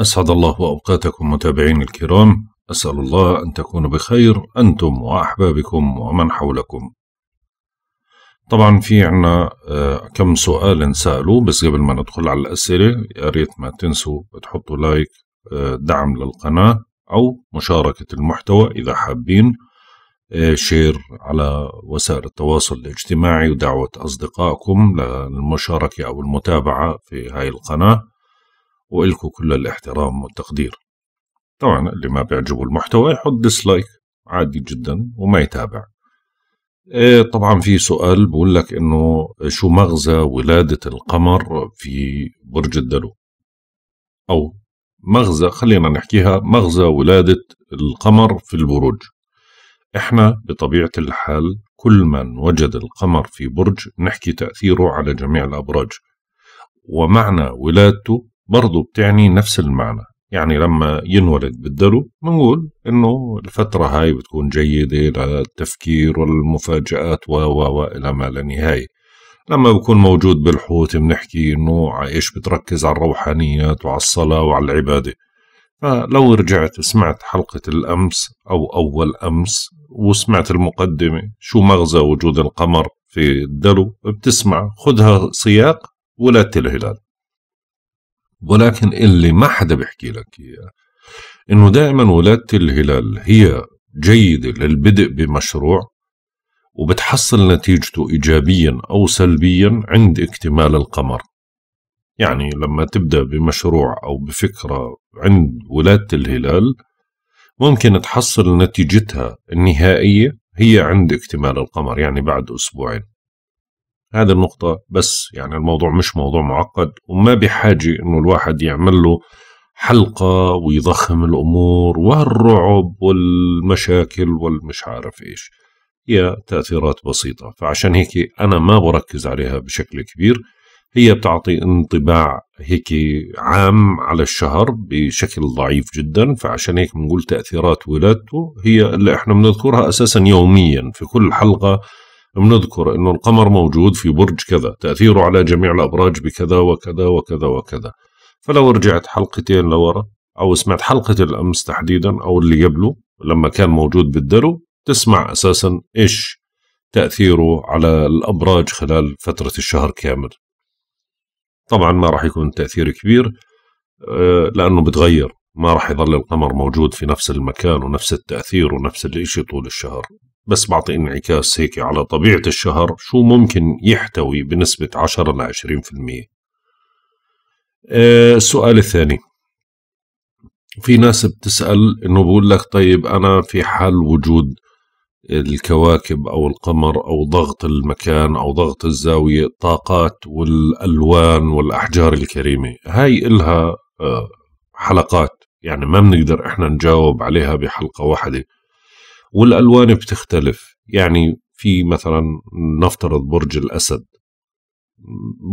أسعد الله أوقاتكم متابعين الكرام أسأل الله أن تكونوا بخير أنتم وأحبابكم ومن حولكم طبعا في عنا آه، كم سؤال سألوا بس قبل ما ندخل على الأسئلة يا ريت ما تنسوا تحطوا لايك آه، دعم للقناة أو مشاركة المحتوى إذا حابين شير آه، على وسائل التواصل الاجتماعي ودعوة أصدقائكم للمشاركة أو المتابعة في هاي القناة وإلكوا كل الاحترام والتقدير طبعا اللي ما بيعجبه المحتوى يحط ديسلايك عادي جدا وما يتابع إيه، طبعا في سؤال بقول لك انه شو مغزى ولادة القمر في برج الدلو او مغزى خلينا نحكيها مغزى ولادة القمر في البروج احنا بطبيعة الحال كل من وجد القمر في برج نحكي تأثيره على جميع الأبراج ومعنى ولادته برضو بتعني نفس المعنى يعني لما ينولد بالدلو بنقول انه الفترة هاي بتكون جيدة للتفكير والمفاجآت و و و الى ما لا نهاية لما بكون موجود بالحوت بنحكي انه ايش بتركز على الروحانيات وعلى الصلاة وعلى العبادة فلو رجعت سمعت حلقة الأمس أو أول أمس وسمعت المقدمة شو مغزى وجود القمر في الدلو بتسمع خدها سياق ولا الهلال ولكن اللي ما حدا بيحكي لك اياه انه دائما ولادة الهلال هي جيدة للبدء بمشروع وبتحصل نتيجته إيجابيا أو سلبيا عند اكتمال القمر يعني لما تبدأ بمشروع أو بفكرة عند ولادة الهلال ممكن تحصل نتيجتها النهائية هي عند اكتمال القمر يعني بعد أسبوعين هذه النقطة بس يعني الموضوع مش موضوع معقد وما بحاجة انه الواحد يعمل له حلقة ويضخم الامور والرعب والمشاكل والمش عارف ايش هي تأثيرات بسيطة فعشان هيك انا ما بركز عليها بشكل كبير هي بتعطي انطباع هيك عام على الشهر بشكل ضعيف جدا فعشان هيك بنقول تأثيرات ولادته هي اللي احنا بنذكرها اساسا يوميا في كل حلقة بنذكر انه القمر موجود في برج كذا تاثيره على جميع الابراج بكذا وكذا وكذا وكذا فلو رجعت حلقتين لورا او سمعت حلقه الامس تحديدا او اللي قبله لما كان موجود بالدرو تسمع اساسا ايش تاثيره على الابراج خلال فتره الشهر كامل طبعا ما راح يكون تاثير كبير آه، لانه بتغير ما راح يظل القمر موجود في نفس المكان ونفس التاثير ونفس الاشي طول الشهر بس بعطي انعكاس هيك على طبيعة الشهر شو ممكن يحتوي بنسبة 10 ل 20% السؤال الثاني في ناس بتسأل انه بقول لك طيب انا في حال وجود الكواكب او القمر او ضغط المكان او ضغط الزاوية الطاقات والالوان والاحجار الكريمة هاي الها آه، حلقات يعني ما بنقدر احنا نجاوب عليها بحلقة واحدة والألوان بتختلف يعني في مثلا نفترض برج الأسد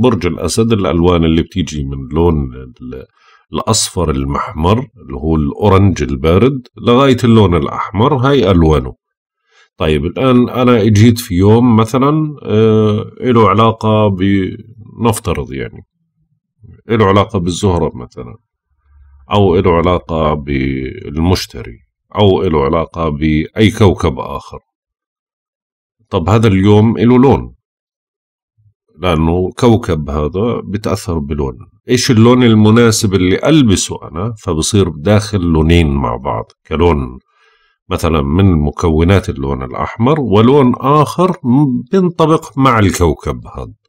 برج الأسد الألوان اللي بتيجي من لون الأصفر المحمر اللي هو الأورنج البارد لغاية اللون الأحمر هاي ألوانه طيب الآن أنا إجيت في يوم مثلا آه له علاقة بنفترض يعني له علاقة بالزهرة مثلا أو له علاقة بالمشتري أو له علاقة بأي كوكب آخر طب هذا اليوم له لون لأنه كوكب هذا بتأثر بلون إيش اللون المناسب اللي ألبسه أنا فبصير داخل لونين مع بعض كلون مثلا من مكونات اللون الأحمر ولون آخر بينطبق مع الكوكب هذا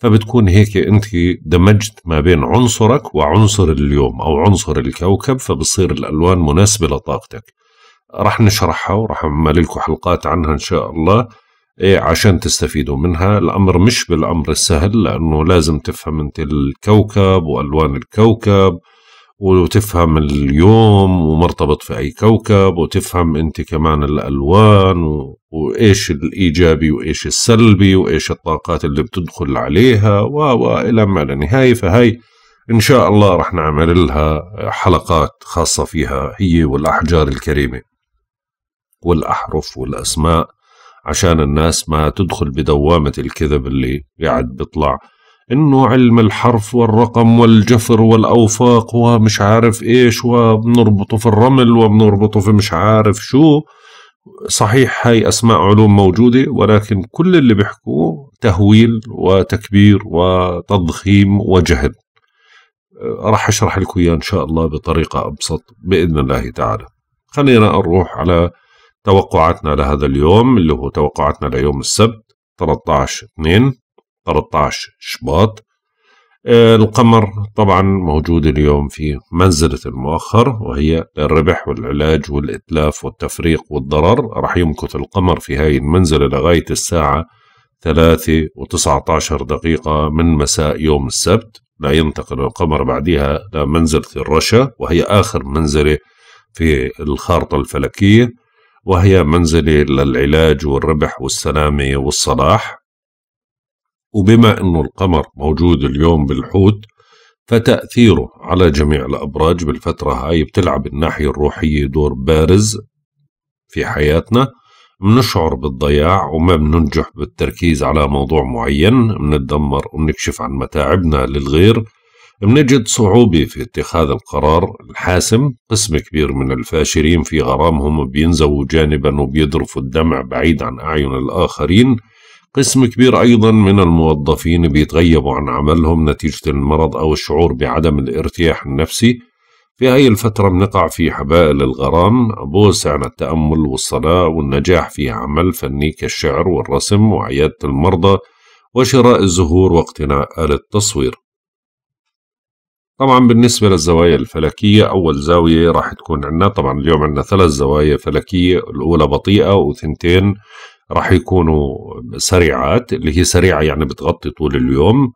فبتكون هيك انت دمجت ما بين عنصرك وعنصر اليوم او عنصر الكوكب فبتصير الالوان مناسبه لطاقتك راح نشرحها وراح نعمل لكم حلقات عنها ان شاء الله إيه عشان تستفيدوا منها الامر مش بالامر السهل لانه لازم تفهم انت الكوكب والوان الكوكب وتفهم اليوم ومرتبط في أي كوكب وتفهم أنت كمان الألوان و... وإيش الإيجابي وإيش السلبي وإيش الطاقات اللي بتدخل عليها وإلى ما لا نهاية فهي إن شاء الله رح نعمل لها حلقات خاصة فيها هي والأحجار الكريمة والأحرف والأسماء عشان الناس ما تدخل بدوامة الكذب اللي قاعد بيطلع انه علم الحرف والرقم والجفر والاوفاق ومش عارف ايش وبنربطه في الرمل وبنربطه في مش عارف شو صحيح هاي اسماء علوم موجوده ولكن كل اللي بيحكوه تهويل وتكبير وتضخيم وجهل راح اشرح لكم اياه ان شاء الله بطريقه ابسط باذن الله تعالى خلينا نروح على توقعاتنا لهذا اليوم اللي هو توقعاتنا ليوم السبت 13 2 13 شباط آه، القمر طبعا موجود اليوم في منزلة المؤخر وهي الربح والعلاج والإتلاف والتفريق والضرر رح يمكث القمر في هاي المنزلة لغاية الساعة ثلاثة وتسعة عشر دقيقة من مساء يوم السبت لا ينتقل القمر بعدها لمنزلة الرشا وهي آخر منزلة في الخارطة الفلكية وهي منزلة للعلاج والربح والسلامة والصلاح وبما أنه القمر موجود اليوم بالحوت فتأثيره على جميع الأبراج بالفترة هاي بتلعب الناحية الروحية دور بارز في حياتنا منشعر بالضياع وما بننجح بالتركيز على موضوع معين بنتدمر وبنكشف عن متاعبنا للغير بنجد صعوبة في اتخاذ القرار الحاسم قسم كبير من الفاشرين في غرامهم بينزووا جانبا وبيذرفوا الدمع بعيد عن أعين الآخرين قسم كبير أيضا من الموظفين بيتغيبوا عن عملهم نتيجة المرض أو الشعور بعدم الارتياح النفسي في هاي الفترة بنقع في حبائل الغرام بوسع عن التأمل والصلاة والنجاح في عمل فني كالشعر والرسم وعيادة المرضى وشراء الزهور واقتناء آلة التصوير طبعا بالنسبة للزوايا الفلكية أول زاوية راح تكون عندنا طبعا اليوم عندنا ثلاث زوايا فلكية الأولى بطيئة وثنتين راح يكونوا سريعات اللي هي سريعة يعني بتغطي طول اليوم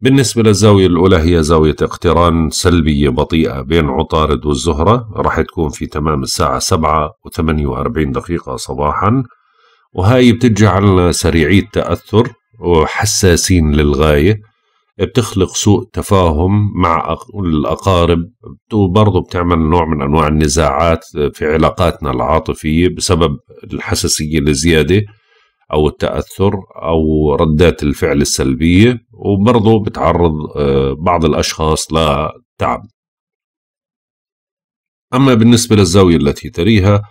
بالنسبة للزاوية الأولى هي زاوية اقتران سلبية بطيئة بين عطارد والزهرة راح تكون في تمام الساعة 7 و48 دقيقة صباحا وهاي بتجعلنا سريعي التأثر وحساسين للغاية بتخلق سوء تفاهم مع الأقارب وبرضه بتعمل نوع من أنواع النزاعات في علاقاتنا العاطفية بسبب الحساسية الزيادة أو التأثر أو ردات الفعل السلبية وبرضه بتعرض آه، بعض الأشخاص لتعب أما بالنسبة للزاوية التي تريها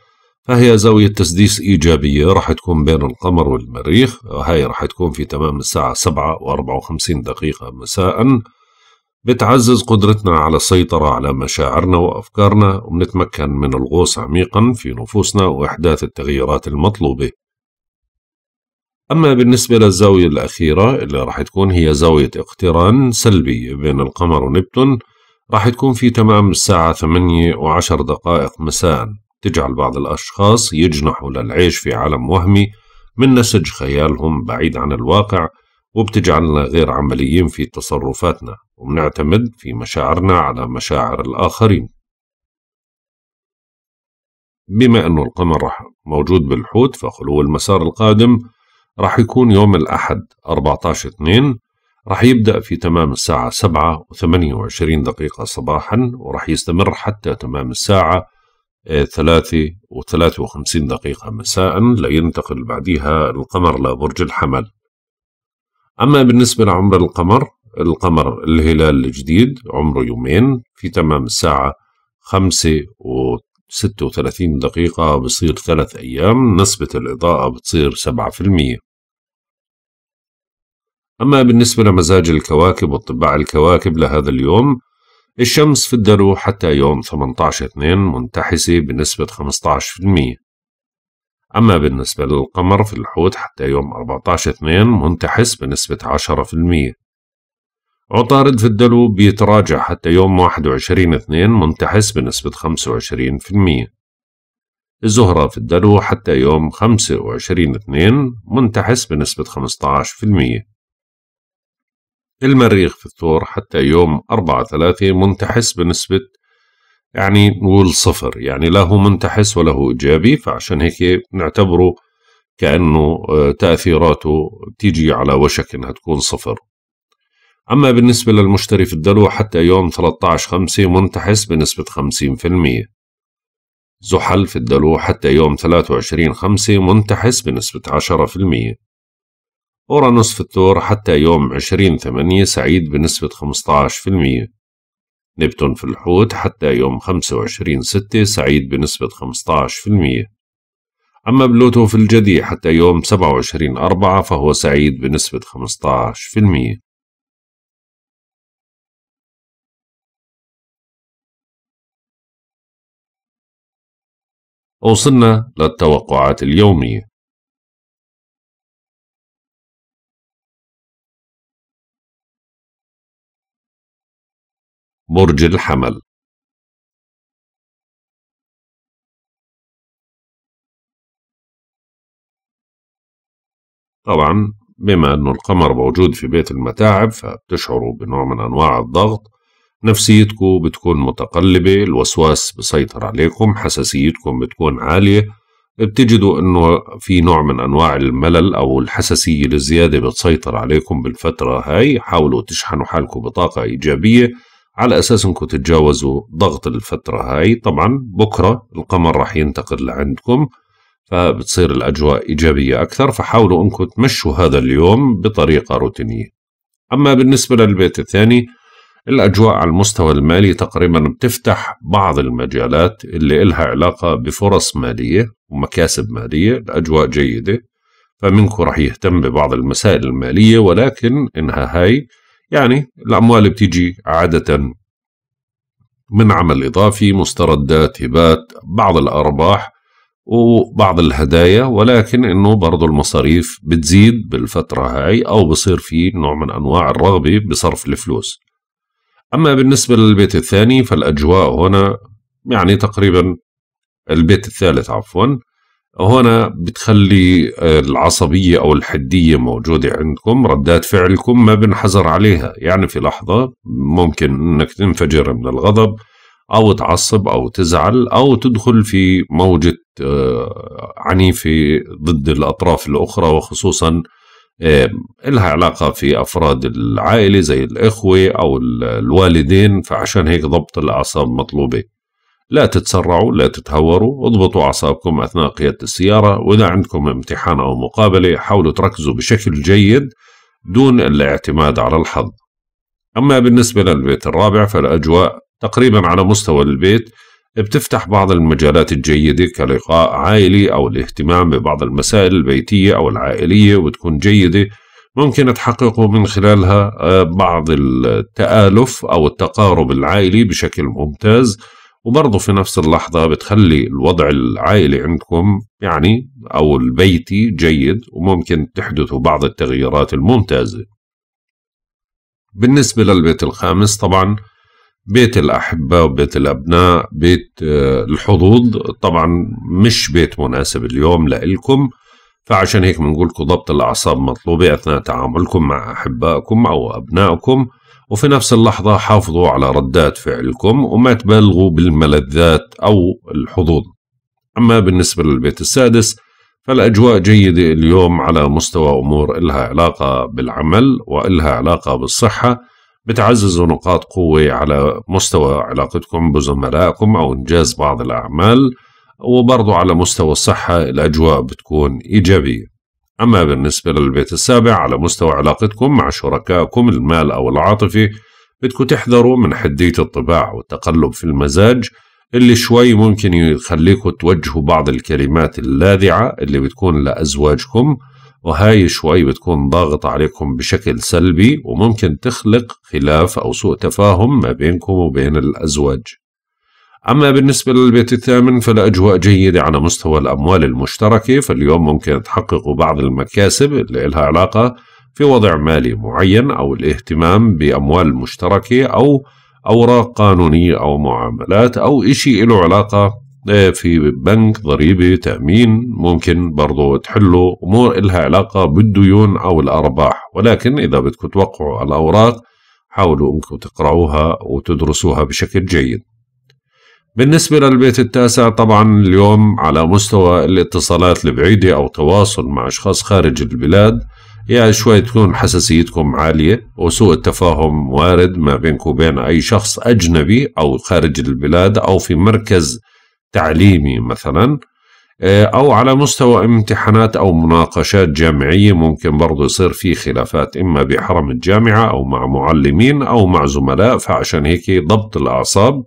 فهي زاوية تسديس إيجابية راح تكون بين القمر والمريخ هاي راح تكون في تمام الساعة سبعة وأربعة وخمسين دقيقة مساء بتعزز قدرتنا على السيطرة على مشاعرنا وأفكارنا وبنتمكن من الغوص عميقا في نفوسنا وإحداث التغييرات المطلوبة أما بالنسبة للزاوية الأخيرة اللي راح تكون هي زاوية اقتران سلبية بين القمر ونبتون راح تكون في تمام الساعة ثمانية وعشر دقائق مساءً تجعل بعض الأشخاص يجنحوا للعيش في عالم وهمي من نسج خيالهم بعيد عن الواقع وبتجعلنا غير عمليين في تصرفاتنا وبنعتمد في مشاعرنا على مشاعر الآخرين بما أنه القمر رح موجود بالحوت فخلو المسار القادم راح يكون يوم الأحد 14 2 راح يبدأ في تمام الساعة 7 و28 دقيقة صباحا وراح يستمر حتى تمام الساعة ثلاثة وثلاثة وخمسين دقيقة مساء لينتقل بعدها القمر لبرج الحمل أما بالنسبة لعمر القمر القمر الهلال الجديد عمره يومين في تمام الساعة خمسة وستة وثلاثين دقيقة بصير ثلاث أيام نسبة الإضاءة بتصير سبعة في المية أما بالنسبة لمزاج الكواكب وطباع الكواكب لهذا اليوم الشمس في الدلو حتى يوم 18/2 منتحسة بنسبة 15% أما بالنسبة للقمر في الحوت حتى يوم 14/2 منتحس بنسبة 10% عطارد في الدلو بيتراجع حتى يوم 21/2 منتحس بنسبة 25% الزهرة في الدلو حتى يوم 25/2 منتحس بنسبة 15% المريخ في الثور حتى يوم أربعة ثلاثة منتحس بنسبة يعني نقول صفر يعني لا هو منتحس ولا هو إيجابي فعشان هيك نعتبره كأنه آه، تأثيراته تيجي على وشك إنها تكون صفر أما بالنسبة للمشتري في الدلو حتى يوم 13 5 منتحس بنسبة 50% زحل في الدلو حتى يوم 23 5 منتحس بنسبة 10% أورانوس في الثور حتى يوم 20 8 سعيد بنسبة 15% نبتون في الحوت حتى يوم 25 6 سعيد بنسبة 15% أما بلوتو في الجدي حتى يوم 27 4 فهو سعيد بنسبة 15% وصلنا للتوقعات اليومية برج الحمل طبعا بما أنه القمر موجود في بيت المتاعب فبتشعروا بنوع من أنواع الضغط نفسيتكم بتكون متقلبة الوسواس بسيطر عليكم حساسيتكم بتكون عالية بتجدوا أنه في نوع من أنواع الملل أو الحساسية الزيادة بتسيطر عليكم بالفترة هاي حاولوا تشحنوا حالكم بطاقة إيجابية على أساس أنكم تتجاوزوا ضغط الفترة هاي طبعا بكرة القمر راح ينتقل لعندكم فبتصير الأجواء إيجابية أكثر فحاولوا أنكم تمشوا هذا اليوم بطريقة روتينية أما بالنسبة للبيت الثاني الأجواء على المستوى المالي تقريبا بتفتح بعض المجالات اللي إلها علاقة بفرص مالية ومكاسب مالية الأجواء جيدة فمنكم راح يهتم ببعض المسائل المالية ولكن إنها هاي يعني الأموال بتيجي عادة من عمل إضافي مستردات هبات بعض الأرباح وبعض الهدايا ولكن انه برضه المصاريف بتزيد بالفترة هاي او بصير في نوع من انواع الرغبة بصرف الفلوس اما بالنسبة للبيت الثاني فالاجواء هنا يعني تقريبا البيت الثالث عفوا هنا بتخلي العصبية أو الحدية موجودة عندكم ردات فعلكم ما بنحذر عليها يعني في لحظة ممكن أنك تنفجر من الغضب أو تعصب أو تزعل أو تدخل في موجة آه، عنيفة ضد الأطراف الأخرى وخصوصا إلها علاقة في أفراد العائلة زي الإخوة أو الوالدين فعشان هيك ضبط الأعصاب مطلوبة لا تتسرعوا لا تتهوروا اضبطوا أعصابكم أثناء قيادة السيارة وإذا عندكم امتحان أو مقابلة حاولوا تركزوا بشكل جيد دون الاعتماد على الحظ أما بالنسبة للبيت الرابع فالأجواء تقريبا على مستوى البيت بتفتح بعض المجالات الجيدة كلقاء عائلي أو الاهتمام ببعض المسائل البيتية أو العائلية وتكون جيدة ممكن تحققوا من خلالها آه، بعض التآلف أو التقارب العائلي بشكل ممتاز وبرضه في نفس اللحظة بتخلي الوضع العائلي عندكم يعني أو البيتي جيد وممكن تحدث بعض التغييرات الممتازة بالنسبة للبيت الخامس طبعا بيت الأحبة وبيت الأبناء بيت آه، الحظوظ طبعا مش بيت مناسب اليوم لإلكم فعشان هيك بنقول ضبط الأعصاب مطلوبة أثناء تعاملكم مع أحبائكم أو أبنائكم وفي نفس اللحظة حافظوا على ردات فعلكم وما تبالغوا بالملذات أو الحظوظ أما بالنسبة للبيت السادس فالأجواء جيدة اليوم على مستوى أمور إلها علاقة بالعمل وإلها علاقة بالصحة بتعززوا نقاط قوة على مستوى علاقتكم بزملائكم أو إنجاز بعض الأعمال وبرضو على مستوى الصحة الأجواء بتكون إيجابية أما بالنسبة للبيت السابع على مستوى علاقتكم مع شركائكم المال أو العاطفي بدكم تحذروا من حدية الطباع والتقلب في المزاج اللي شوي ممكن يخليكم توجهوا بعض الكلمات اللاذعة اللي بتكون لأزواجكم وهاي شوي بتكون ضاغطة عليكم بشكل سلبي وممكن تخلق خلاف أو سوء تفاهم ما بينكم وبين الأزواج أما بالنسبة للبيت الثامن فالأجواء جيدة على مستوى الأموال المشتركة فاليوم ممكن تحققوا بعض المكاسب اللي إلها علاقة في وضع مالي معين أو الاهتمام بأموال مشتركة أو أوراق قانونية أو معاملات أو إشي له علاقة آه، في بنك ضريبة تأمين ممكن برضو تحلوا أمور إلها علاقة بالديون أو الأرباح ولكن إذا بدكم توقعوا الأوراق حاولوا أنكم تقرأوها وتدرسوها بشكل جيد بالنسبة للبيت التاسع طبعا اليوم على مستوى الاتصالات البعيدة أو تواصل مع أشخاص خارج البلاد يعني شوي تكون حساسيتكم عالية وسوء التفاهم وارد ما بينكم وبين أي شخص أجنبي أو خارج البلاد أو في مركز تعليمي مثلا آه، أو على مستوى امتحانات أو مناقشات جامعية ممكن برضو يصير في خلافات إما بحرم الجامعة أو مع معلمين أو مع زملاء فعشان هيك ضبط الأعصاب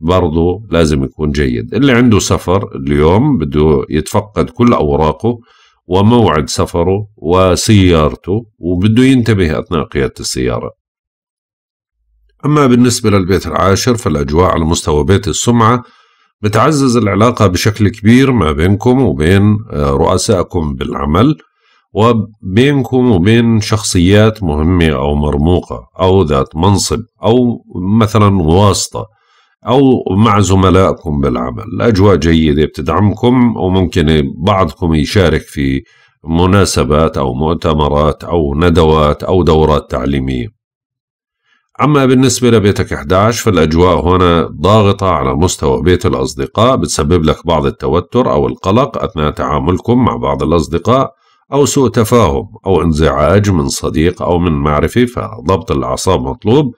برضه لازم يكون جيد اللي عنده سفر اليوم بده يتفقد كل أوراقه وموعد سفره وسيارته وبده ينتبه أثناء قيادة السيارة أما بالنسبة للبيت العاشر فالأجواء على مستوى بيت السمعة بتعزز العلاقة بشكل كبير ما بينكم وبين آه، رؤسائكم بالعمل وبينكم وبين شخصيات مهمة أو مرموقة أو ذات منصب أو مثلا واسطة أو مع زملائكم بالعمل الأجواء جيدة بتدعمكم وممكن بعضكم يشارك في مناسبات أو مؤتمرات أو ندوات أو دورات تعليمية أما بالنسبة لبيتك 11 فالأجواء هنا ضاغطة على مستوى بيت الأصدقاء بتسبب لك بعض التوتر أو القلق أثناء تعاملكم مع بعض الأصدقاء أو سوء تفاهم أو انزعاج من صديق أو من معرفة فضبط الأعصاب مطلوب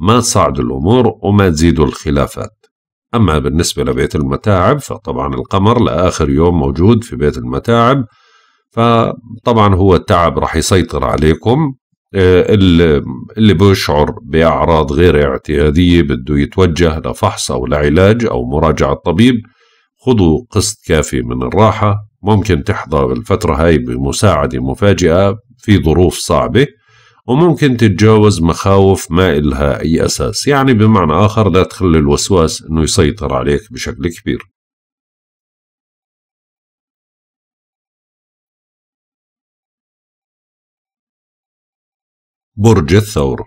ما تصعد الأمور وما تزيد الخلافات أما بالنسبة لبيت المتاعب فطبعا القمر لآخر يوم موجود في بيت المتاعب فطبعا هو التعب راح يسيطر عليكم آه، اللي بيشعر بأعراض غير اعتيادية بده يتوجه لفحص أو لعلاج أو مراجعة طبيب خذوا قسط كافي من الراحة ممكن تحظى بالفترة هاي بمساعدة مفاجئة في ظروف صعبة وممكن تتجاوز مخاوف ما إلها أي أساس يعني بمعنى آخر لا تخلي الوسواس أنه يسيطر عليك بشكل كبير برج الثور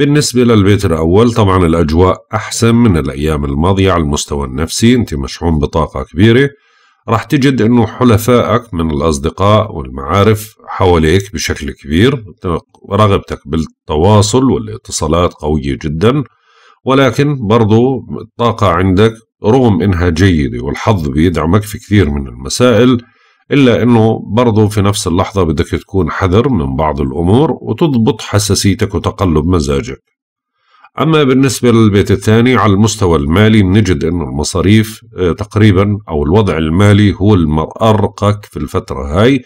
بالنسبة للبيت الأول طبعا الأجواء أحسن من الأيام الماضية على المستوى النفسي أنت مشحون بطاقة كبيرة راح تجد أنه حلفائك من الأصدقاء والمعارف حواليك بشكل كبير رغبتك بالتواصل والاتصالات قوية جدا ولكن برضو الطاقة عندك رغم إنها جيدة والحظ بيدعمك في كثير من المسائل إلا أنه برضو في نفس اللحظة بدك تكون حذر من بعض الأمور وتضبط حساسيتك وتقلب مزاجك أما بالنسبة للبيت الثاني على المستوى المالي نجد أنه المصاريف آه، تقريبا أو الوضع المالي هو المرأرقك في الفترة هاي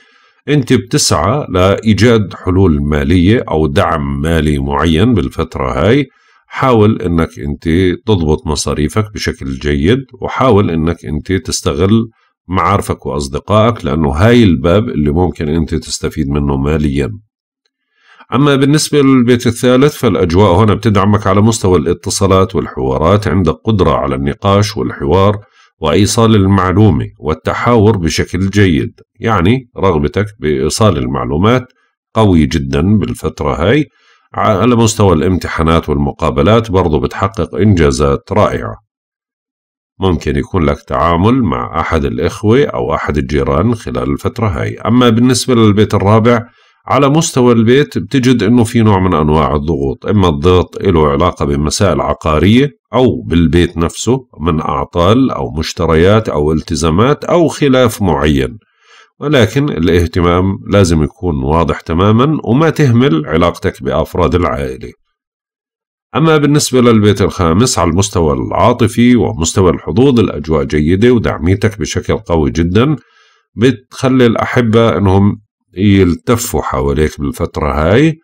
أنت بتسعى لإيجاد حلول مالية أو دعم مالي معين بالفترة هاي حاول أنك أنت تضبط مصاريفك بشكل جيد وحاول أنك أنت تستغل معارفك وأصدقائك لأنه هاي الباب اللي ممكن أنت تستفيد منه ماليا أما بالنسبة للبيت الثالث فالأجواء هنا بتدعمك على مستوى الاتصالات والحوارات عندك قدرة على النقاش والحوار وإيصال المعلومة والتحاور بشكل جيد يعني رغبتك بإيصال المعلومات قوي جدا بالفترة هاي على مستوى الامتحانات والمقابلات برضو بتحقق إنجازات رائعة ممكن يكون لك تعامل مع أحد الإخوة أو أحد الجيران خلال الفترة هاي أما بالنسبة للبيت الرابع على مستوى البيت بتجد أنه في نوع من أنواع الضغوط إما الضغط له علاقة بمسائل عقارية أو بالبيت نفسه من أعطال أو مشتريات أو التزامات أو خلاف معين ولكن الاهتمام لازم يكون واضح تماما وما تهمل علاقتك بأفراد العائلة أما بالنسبة للبيت الخامس على المستوى العاطفي ومستوى الحظوظ الأجواء جيدة ودعميتك بشكل قوي جدا بتخلي الأحبة أنهم يلتفوا حواليك بالفترة هاي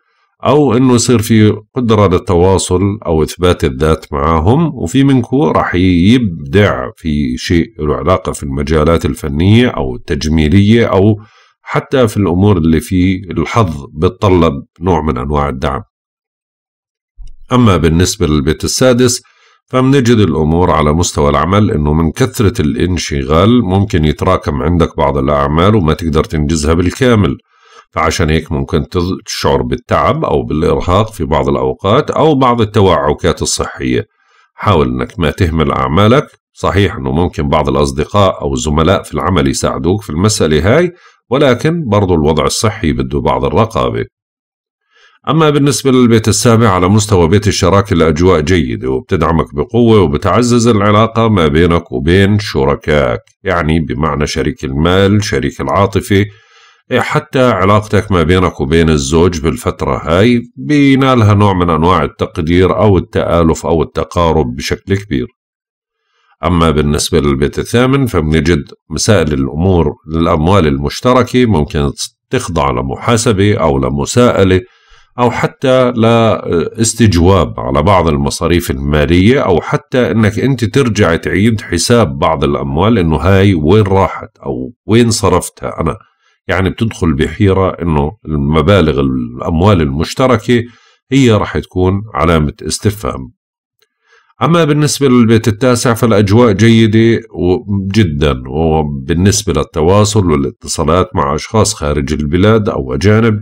أو أنه يصير في قدرة للتواصل أو إثبات الذات معهم وفي منكم راح يبدع في شيء له علاقة في المجالات الفنية أو التجميلية أو حتى في الأمور اللي في الحظ بتطلب نوع من أنواع الدعم أما بالنسبة للبيت السادس فمنجد الأمور على مستوى العمل أنه من كثرة الانشغال ممكن يتراكم عندك بعض الأعمال وما تقدر تنجزها بالكامل فعشان هيك ممكن تشعر بالتعب أو بالإرهاق في بعض الأوقات أو بعض التوعكات الصحية حاول أنك ما تهمل أعمالك صحيح أنه ممكن بعض الأصدقاء أو الزملاء في العمل يساعدوك في المسألة هاي ولكن برضو الوضع الصحي بده بعض الرقابة أما بالنسبة للبيت السابع على مستوى بيت الشراكة الأجواء جيدة وبتدعمك بقوة وبتعزز العلاقة ما بينك وبين شركائك يعني بمعنى شريك المال شريك العاطفة إيه، حتى علاقتك ما بينك وبين الزوج بالفترة هاي بينالها نوع من أنواع التقدير أو التآلف أو التقارب بشكل كبير أما بالنسبة للبيت الثامن فبنجد مسائل الأمور الأموال المشتركة ممكن تخضع لمحاسبة أو لمساءلة أو حتى لاستجواب آه، على بعض المصاريف المالية أو حتى أنك أنت ترجع تعيد حساب بعض الأموال أنه هاي وين راحت أو وين صرفتها أنا يعني بتدخل بحيرة أنه المبالغ الأموال المشتركة هي راح تكون علامة استفهام أما بالنسبة للبيت التاسع فالأجواء جيدة جدا وبالنسبة للتواصل والاتصالات مع أشخاص خارج البلاد أو أجانب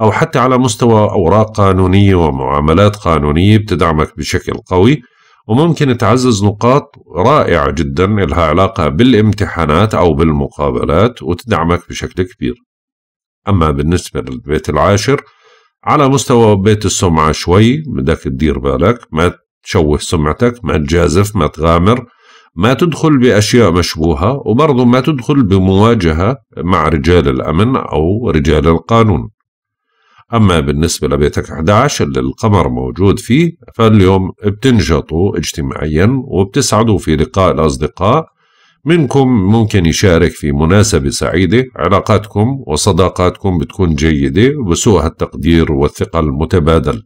أو حتى على مستوى أوراق قانونية ومعاملات قانونية بتدعمك بشكل قوي وممكن تعزز نقاط رائعة جدا لها علاقة بالامتحانات أو بالمقابلات وتدعمك بشكل كبير أما بالنسبة للبيت العاشر على مستوى بيت السمعة شوي بدك تدير بالك ما تشوه سمعتك ما تجازف ما تغامر ما تدخل بأشياء مشبوهة وبرضه ما تدخل بمواجهة مع رجال الأمن أو رجال القانون أما بالنسبة لبيتك 11 اللي القمر موجود فيه فاليوم بتنشطوا اجتماعيا وبتسعدوا في لقاء الأصدقاء منكم ممكن يشارك في مناسبة سعيدة علاقاتكم وصداقاتكم بتكون جيدة بسوء التقدير والثقة المتبادل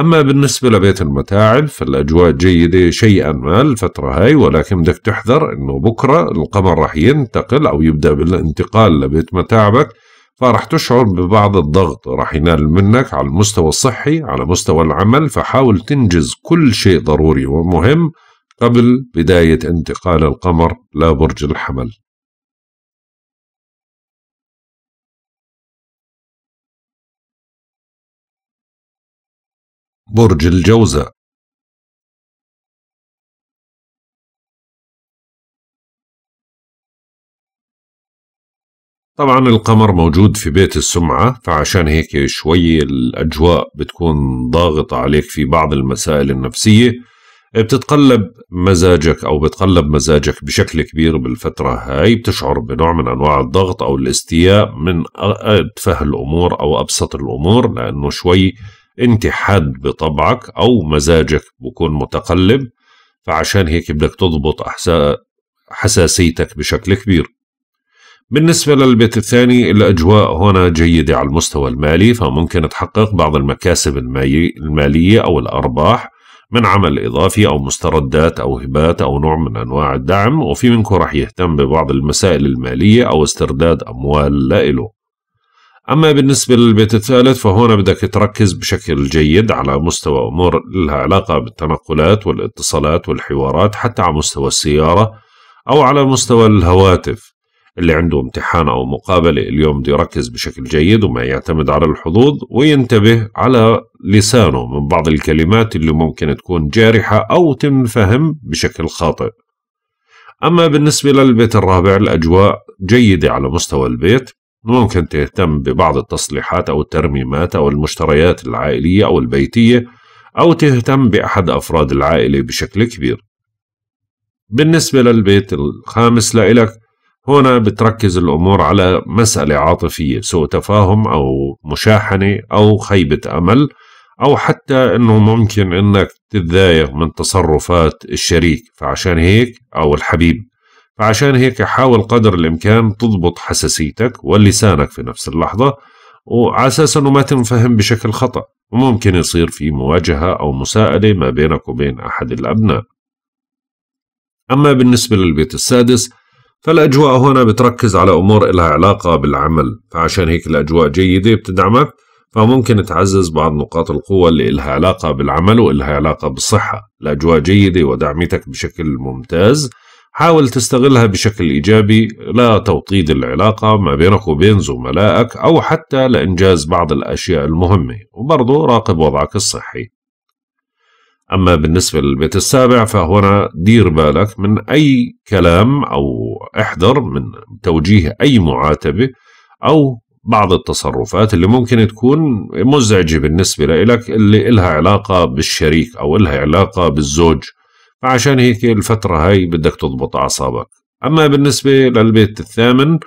أما بالنسبة لبيت المتاعب فالأجواء جيدة شيئا ما الفترة هاي ولكن بدك تحذر أنه بكرة القمر رح ينتقل أو يبدأ بالانتقال لبيت متاعبك فرح تشعر ببعض الضغط رح ينال منك على المستوى الصحي على مستوى العمل فحاول تنجز كل شيء ضروري ومهم قبل بداية انتقال القمر لبرج الحمل برج الجوزاء طبعا القمر موجود في بيت السمعة فعشان هيك شوي الأجواء بتكون ضاغطة عليك في بعض المسائل النفسية بتتقلب مزاجك أو بتقلب مزاجك بشكل كبير بالفترة هاي بتشعر بنوع من أنواع الضغط أو الاستياء من أتفه الأمور أو أبسط الأمور لأنه شوي أنت حاد بطبعك أو مزاجك بكون متقلب فعشان هيك بدك تضبط حساسيتك بشكل كبير بالنسبة للبيت الثاني الأجواء هنا جيدة على المستوى المالي فممكن تحقق بعض المكاسب المالية أو الأرباح من عمل إضافي أو مستردات أو هبات أو نوع من أنواع الدعم وفي منكم راح يهتم ببعض المسائل المالية أو استرداد أموال لإله أما بالنسبة للبيت الثالث فهنا بدك تركز بشكل جيد على مستوى أمور لها علاقة بالتنقلات والاتصالات والحوارات حتى على مستوى السيارة أو على مستوى الهواتف اللي عنده امتحان أو مقابلة اليوم بده يركز بشكل جيد وما يعتمد على الحظوظ وينتبه على لسانه من بعض الكلمات اللي ممكن تكون جارحة أو تنفهم بشكل خاطئ أما بالنسبة للبيت الرابع الأجواء جيدة على مستوى البيت ممكن تهتم ببعض التصليحات أو الترميمات أو المشتريات العائلية أو البيتية أو تهتم بأحد أفراد العائلة بشكل كبير بالنسبة للبيت الخامس لإلك هنا بتركز الأمور على مسألة عاطفية سوء تفاهم أو مشاحنة أو خيبة أمل أو حتى أنه ممكن أنك تتضايق من تصرفات الشريك فعشان هيك أو الحبيب فعشان هيك حاول قدر الإمكان تضبط حساسيتك ولسانك في نفس اللحظة وعساس أساس أنه ما تنفهم بشكل خطأ وممكن يصير في مواجهة أو مساءلة ما بينك وبين أحد الأبناء أما بالنسبة للبيت السادس فالأجواء هنا بتركز على أمور إلها علاقة بالعمل فعشان هيك الأجواء جيدة بتدعمك فممكن تعزز بعض نقاط القوة اللي إلها علاقة بالعمل وإلها علاقة بالصحة الأجواء جيدة ودعمتك بشكل ممتاز حاول تستغلها بشكل إيجابي لتوطيد العلاقة ما بينك وبين زملائك أو حتى لإنجاز بعض الأشياء المهمة وبرضه راقب وضعك الصحي أما بالنسبة للبيت السابع فهنا دير بالك من أي كلام أو احذر من توجيه أي معاتبة أو بعض التصرفات اللي ممكن تكون مزعجة بالنسبة لك اللي إلها علاقة بالشريك أو إلها علاقة بالزوج فعشان هيك الفترة هاي بدك تضبط أعصابك أما بالنسبة للبيت الثامن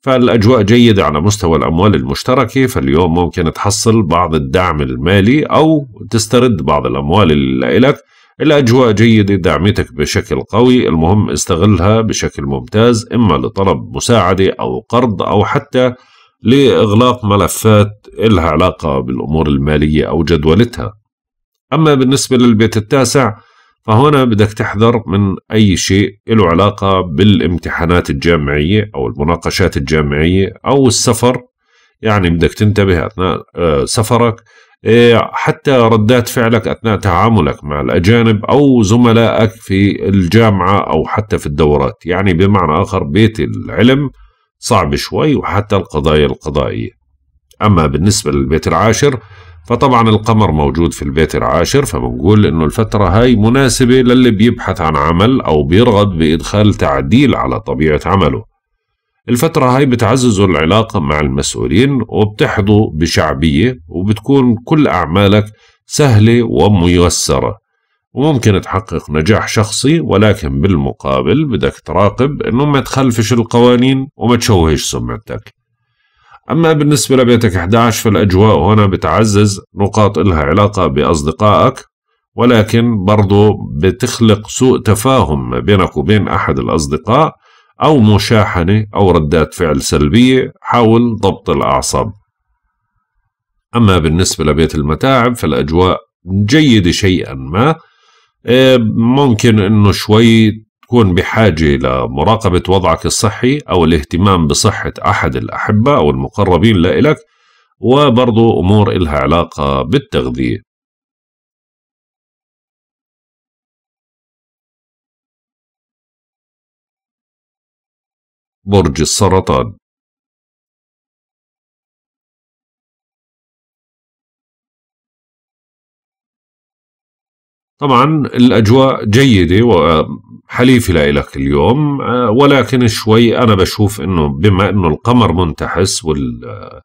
فالأجواء جيدة على مستوى الأموال المشتركة فاليوم ممكن تحصل بعض الدعم المالي أو تسترد بعض الأموال اللي لك الأجواء جيدة دعمتك بشكل قوي المهم استغلها بشكل ممتاز إما لطلب مساعدة أو قرض أو حتى لإغلاق ملفات إلها علاقة بالأمور المالية أو جدولتها أما بالنسبة للبيت التاسع فهنا بدك تحذر من أي شيء له علاقة بالامتحانات الجامعية أو المناقشات الجامعية أو السفر يعني بدك تنتبه أثناء آه، سفرك آه، حتى ردات فعلك أثناء تعاملك مع الأجانب أو زملائك في الجامعة أو حتى في الدورات يعني بمعنى آخر بيت العلم صعب شوي وحتى القضايا القضائية أما بالنسبة للبيت العاشر فطبعا القمر موجود في البيت العاشر فبنقول انه الفترة هاي مناسبة للي بيبحث عن عمل او بيرغب بادخال تعديل على طبيعة عمله الفترة هاي بتعززوا العلاقة مع المسؤولين وبتحظوا بشعبية وبتكون كل أعمالك سهلة وميسرة وممكن تحقق نجاح شخصي ولكن بالمقابل بدك تراقب انه ما تخلفش القوانين وما تشوهش سمعتك أما بالنسبة لبيتك 11 فالأجواء هنا بتعزز نقاط إلها علاقة بأصدقائك ولكن برضو بتخلق سوء تفاهم بينك وبين أحد الأصدقاء أو مشاحنة أو ردات فعل سلبية حول ضبط الأعصاب أما بالنسبة لبيت المتاعب فالأجواء جيدة شيئا ما إيه، ممكن أنه شوي تكون بحاجة لمراقبة وضعك الصحي أو الاهتمام بصحة أحد الأحبة أو المقربين لإلك وبرضو أمور إلها علاقة بالتغذية برج السرطان طبعا الأجواء جيدة و حليفي لإلك اليوم آه، ولكن شوي أنا بشوف أنه بما أنه القمر منتحس وال آه،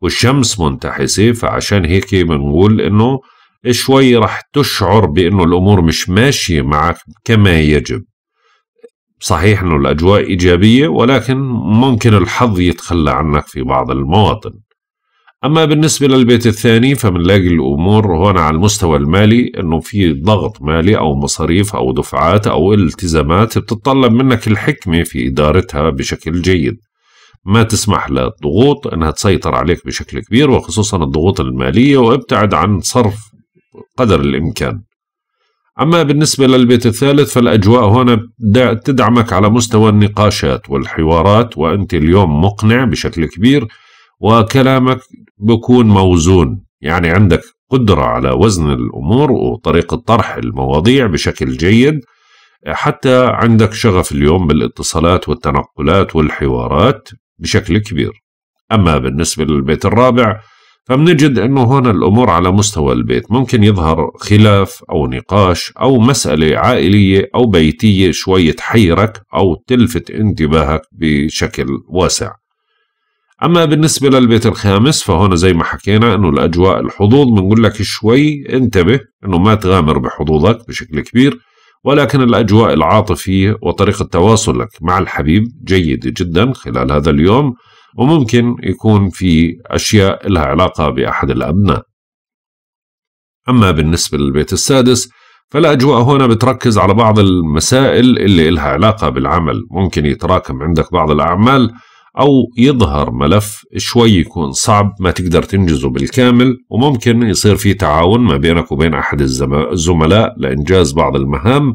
والشمس منتحسة فعشان هيك بنقول أنه شوي رح تشعر بأنه الأمور مش ماشية معك كما يجب صحيح أنه الأجواء إيجابية ولكن ممكن الحظ يتخلى عنك في بعض المواطن أما بالنسبة للبيت الثاني فبنلاقي الأمور هون على المستوى المالي إنه في ضغط مالي أو مصاريف أو دفعات أو التزامات بتتطلب منك الحكمة في إدارتها بشكل جيد ما تسمح للضغوط انها تسيطر عليك بشكل كبير وخصوصا الضغوط الماليه وابتعد عن صرف قدر الامكان. اما بالنسبه للبيت الثالث فالاجواء هنا تدعمك على مستوى النقاشات والحوارات وانت اليوم مقنع بشكل كبير وكلامك بكون موزون يعني عندك قدرة على وزن الأمور وطريقة طرح المواضيع بشكل جيد حتى عندك شغف اليوم بالاتصالات والتنقلات والحوارات بشكل كبير أما بالنسبة للبيت الرابع فبنجد أنه هنا الأمور على مستوى البيت ممكن يظهر خلاف أو نقاش أو مسألة عائلية أو بيتية شوية تحيرك أو تلفت انتباهك بشكل واسع أما بالنسبة للبيت الخامس فهون زي ما حكينا أنه الأجواء الحظوظ بنقول لك شوي انتبه أنه ما تغامر بحظوظك بشكل كبير ولكن الأجواء العاطفية وطريقة تواصلك مع الحبيب جيدة جدا خلال هذا اليوم وممكن يكون في أشياء لها علاقة بأحد الأبناء أما بالنسبة للبيت السادس فالأجواء هنا بتركز على بعض المسائل اللي لها علاقة بالعمل ممكن يتراكم عندك بعض الأعمال أو يظهر ملف شوي يكون صعب ما تقدر تنجزه بالكامل وممكن يصير في تعاون ما بينك وبين أحد الزملاء لإنجاز بعض المهام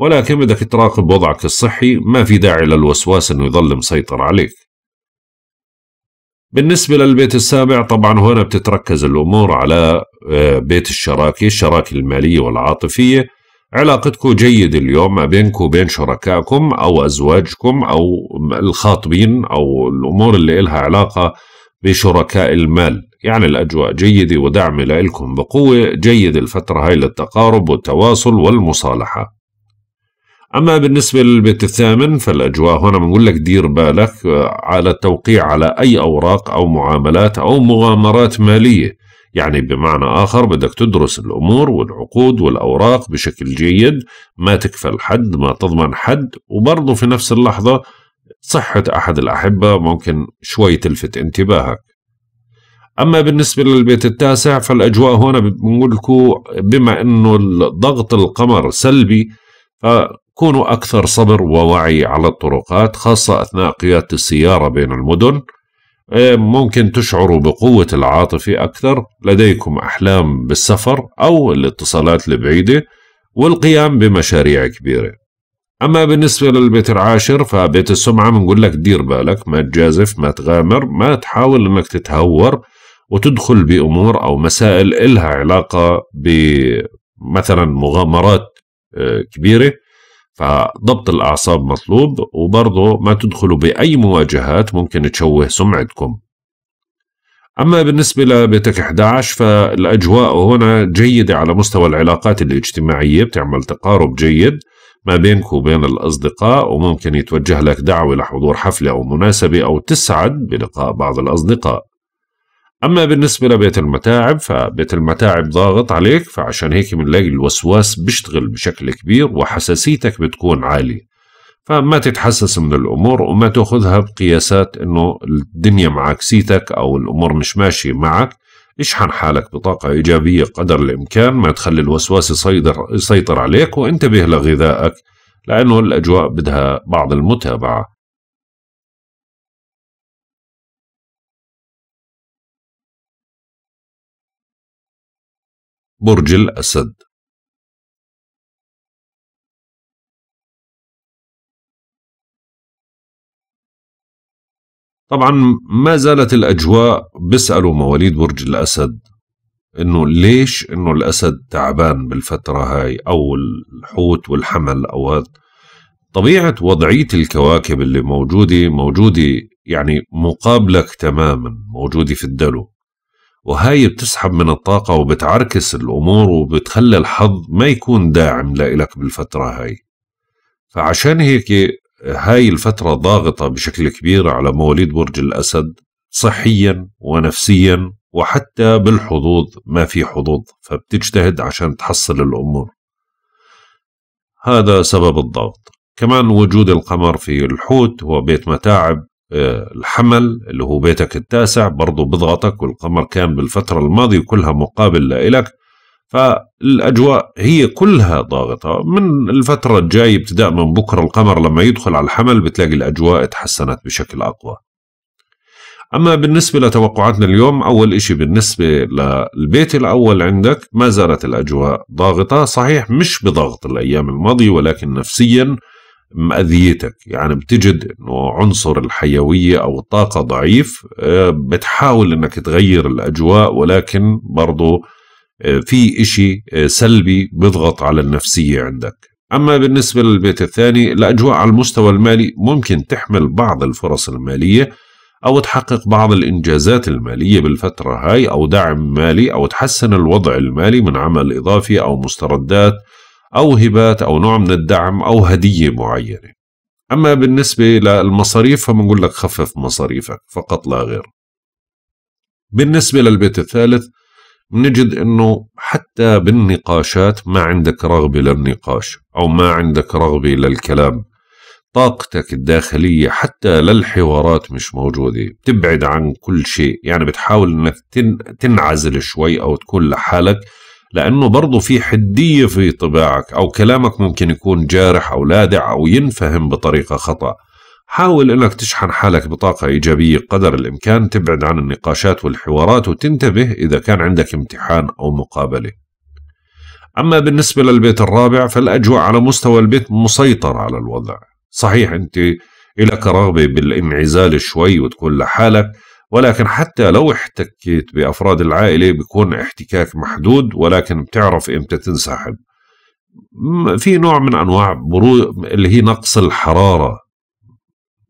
ولكن بدك تراقب وضعك الصحي ما في داعي للوسواس أنه يظل مسيطر عليك بالنسبة للبيت السابع طبعا هنا بتتركز الأمور على آه، بيت الشراكة الشراكة المالية والعاطفية علاقتكم جيد اليوم ما بينكم وبين شركائكم أو أزواجكم أو الخاطبين أو الأمور اللي إلها علاقة بشركاء المال يعني الأجواء جيدة ودعم لإلكم بقوة جيد الفترة هاي للتقارب والتواصل والمصالحة أما بالنسبة للبيت الثامن فالأجواء هنا بنقول لك دير بالك آه، على التوقيع على أي أوراق أو معاملات أو مغامرات مالية يعني بمعنى آخر بدك تدرس الأمور والعقود والأوراق بشكل جيد ما تكفل حد ما تضمن حد وبرضه في نفس اللحظة صحة أحد الأحبة ممكن شوي تلفت انتباهك أما بالنسبة للبيت التاسع فالأجواء هنا بنقول بما أنه ضغط القمر سلبي فكونوا أكثر صبر ووعي على الطرقات خاصة أثناء قيادة السيارة بين المدن إيه، ممكن تشعروا بقوة العاطفة أكثر لديكم أحلام بالسفر أو الاتصالات البعيدة والقيام بمشاريع كبيرة أما بالنسبة للبيت العاشر فبيت السمعة بنقول لك دير بالك ما تجازف ما تغامر ما تحاول أنك تتهور وتدخل بأمور أو مسائل إلها علاقة بمثلا مغامرات آه، كبيرة فضبط الأعصاب مطلوب وبرضه ما تدخلوا بأي مواجهات ممكن تشوه سمعتكم أما بالنسبة لبيتك 11 فالأجواء هنا جيدة على مستوى العلاقات الاجتماعية بتعمل تقارب جيد ما بينك وبين الأصدقاء وممكن يتوجه لك دعوة لحضور حفلة أو مناسبة أو تسعد بلقاء بعض الأصدقاء أما بالنسبة لبيت المتاعب فبيت المتاعب ضاغط عليك فعشان هيك بنلاقي الوسواس بيشتغل بشكل كبير وحساسيتك بتكون عالية فما تتحسس من الأمور وما تأخذها بقياسات إنه الدنيا معاكسيتك أو الأمور مش ماشية معك اشحن حالك بطاقة إيجابية قدر الإمكان ما تخلي الوسواس يسيطر, يسيطر عليك وانتبه لغذائك لأنه الأجواء بدها بعض المتابعة برج الأسد طبعا ما زالت الأجواء بيسألوا مواليد برج الأسد انه ليش انه الاسد تعبان بالفتره هاي او الحوت والحمل او هذا طبيعه وضعيه الكواكب اللي موجوده موجوده يعني مقابلك تماما موجوده في الدلو وهاي بتسحب من الطاقة وبتعركس الأمور وبتخلي الحظ ما يكون داعم لإلك بالفترة هاي فعشان هيك هاي الفترة ضاغطة بشكل كبير على مواليد برج الأسد صحيا ونفسيا وحتى بالحظوظ ما في حظوظ فبتجتهد عشان تحصل الأمور هذا سبب الضغط كمان وجود القمر في الحوت هو بيت متاعب آه، الحمل اللي هو بيتك التاسع برضو بضغطك والقمر كان بالفترة الماضية كلها مقابل لإلك فالأجواء هي كلها ضاغطة من الفترة الجاية ابتداء من بكرة القمر لما يدخل على الحمل بتلاقي الأجواء تحسنت بشكل أقوى أما بالنسبة لتوقعاتنا اليوم أول إشي بالنسبة للبيت الأول عندك ما زالت الأجواء ضاغطة صحيح مش بضغط الأيام الماضية ولكن نفسياً مأذيتك يعني بتجد انه عنصر الحيوية او الطاقة ضعيف آه، بتحاول انك تغير الاجواء ولكن برضه آه، في اشي آه، سلبي بيضغط على النفسية عندك أما بالنسبة للبيت الثاني الأجواء على المستوى المالي ممكن تحمل بعض الفرص المالية أو تحقق بعض الإنجازات المالية بالفترة هاي أو دعم مالي أو تحسن الوضع المالي من عمل إضافي أو مستردات أو هبات أو نوع من الدعم أو هدية معينة أما بالنسبة للمصاريف فبنقول لك خفف مصاريفك فقط لا غير بالنسبة للبيت الثالث بنجد أنه حتى بالنقاشات ما عندك رغبة للنقاش أو ما عندك رغبة للكلام طاقتك الداخلية حتى للحوارات مش موجودة بتبعد عن كل شيء يعني بتحاول أنك تنعزل شوي أو تكون لحالك لأنه برضه في حدية في طباعك أو كلامك ممكن يكون جارح أو لادع أو ينفهم بطريقة خطأ حاول أنك تشحن حالك بطاقة إيجابية قدر الإمكان تبعد عن النقاشات والحوارات وتنتبه إذا كان عندك امتحان أو مقابلة أما بالنسبة للبيت الرابع فالأجواء على مستوى البيت مسيطر على الوضع صحيح أنت إلك رغبة بالانعزال شوي وتكون لحالك ولكن حتى لو احتكيت بأفراد العائلة بيكون احتكاك محدود ولكن بتعرف إمتى تنسحب في نوع من أنواع برو... اللي هي نقص الحرارة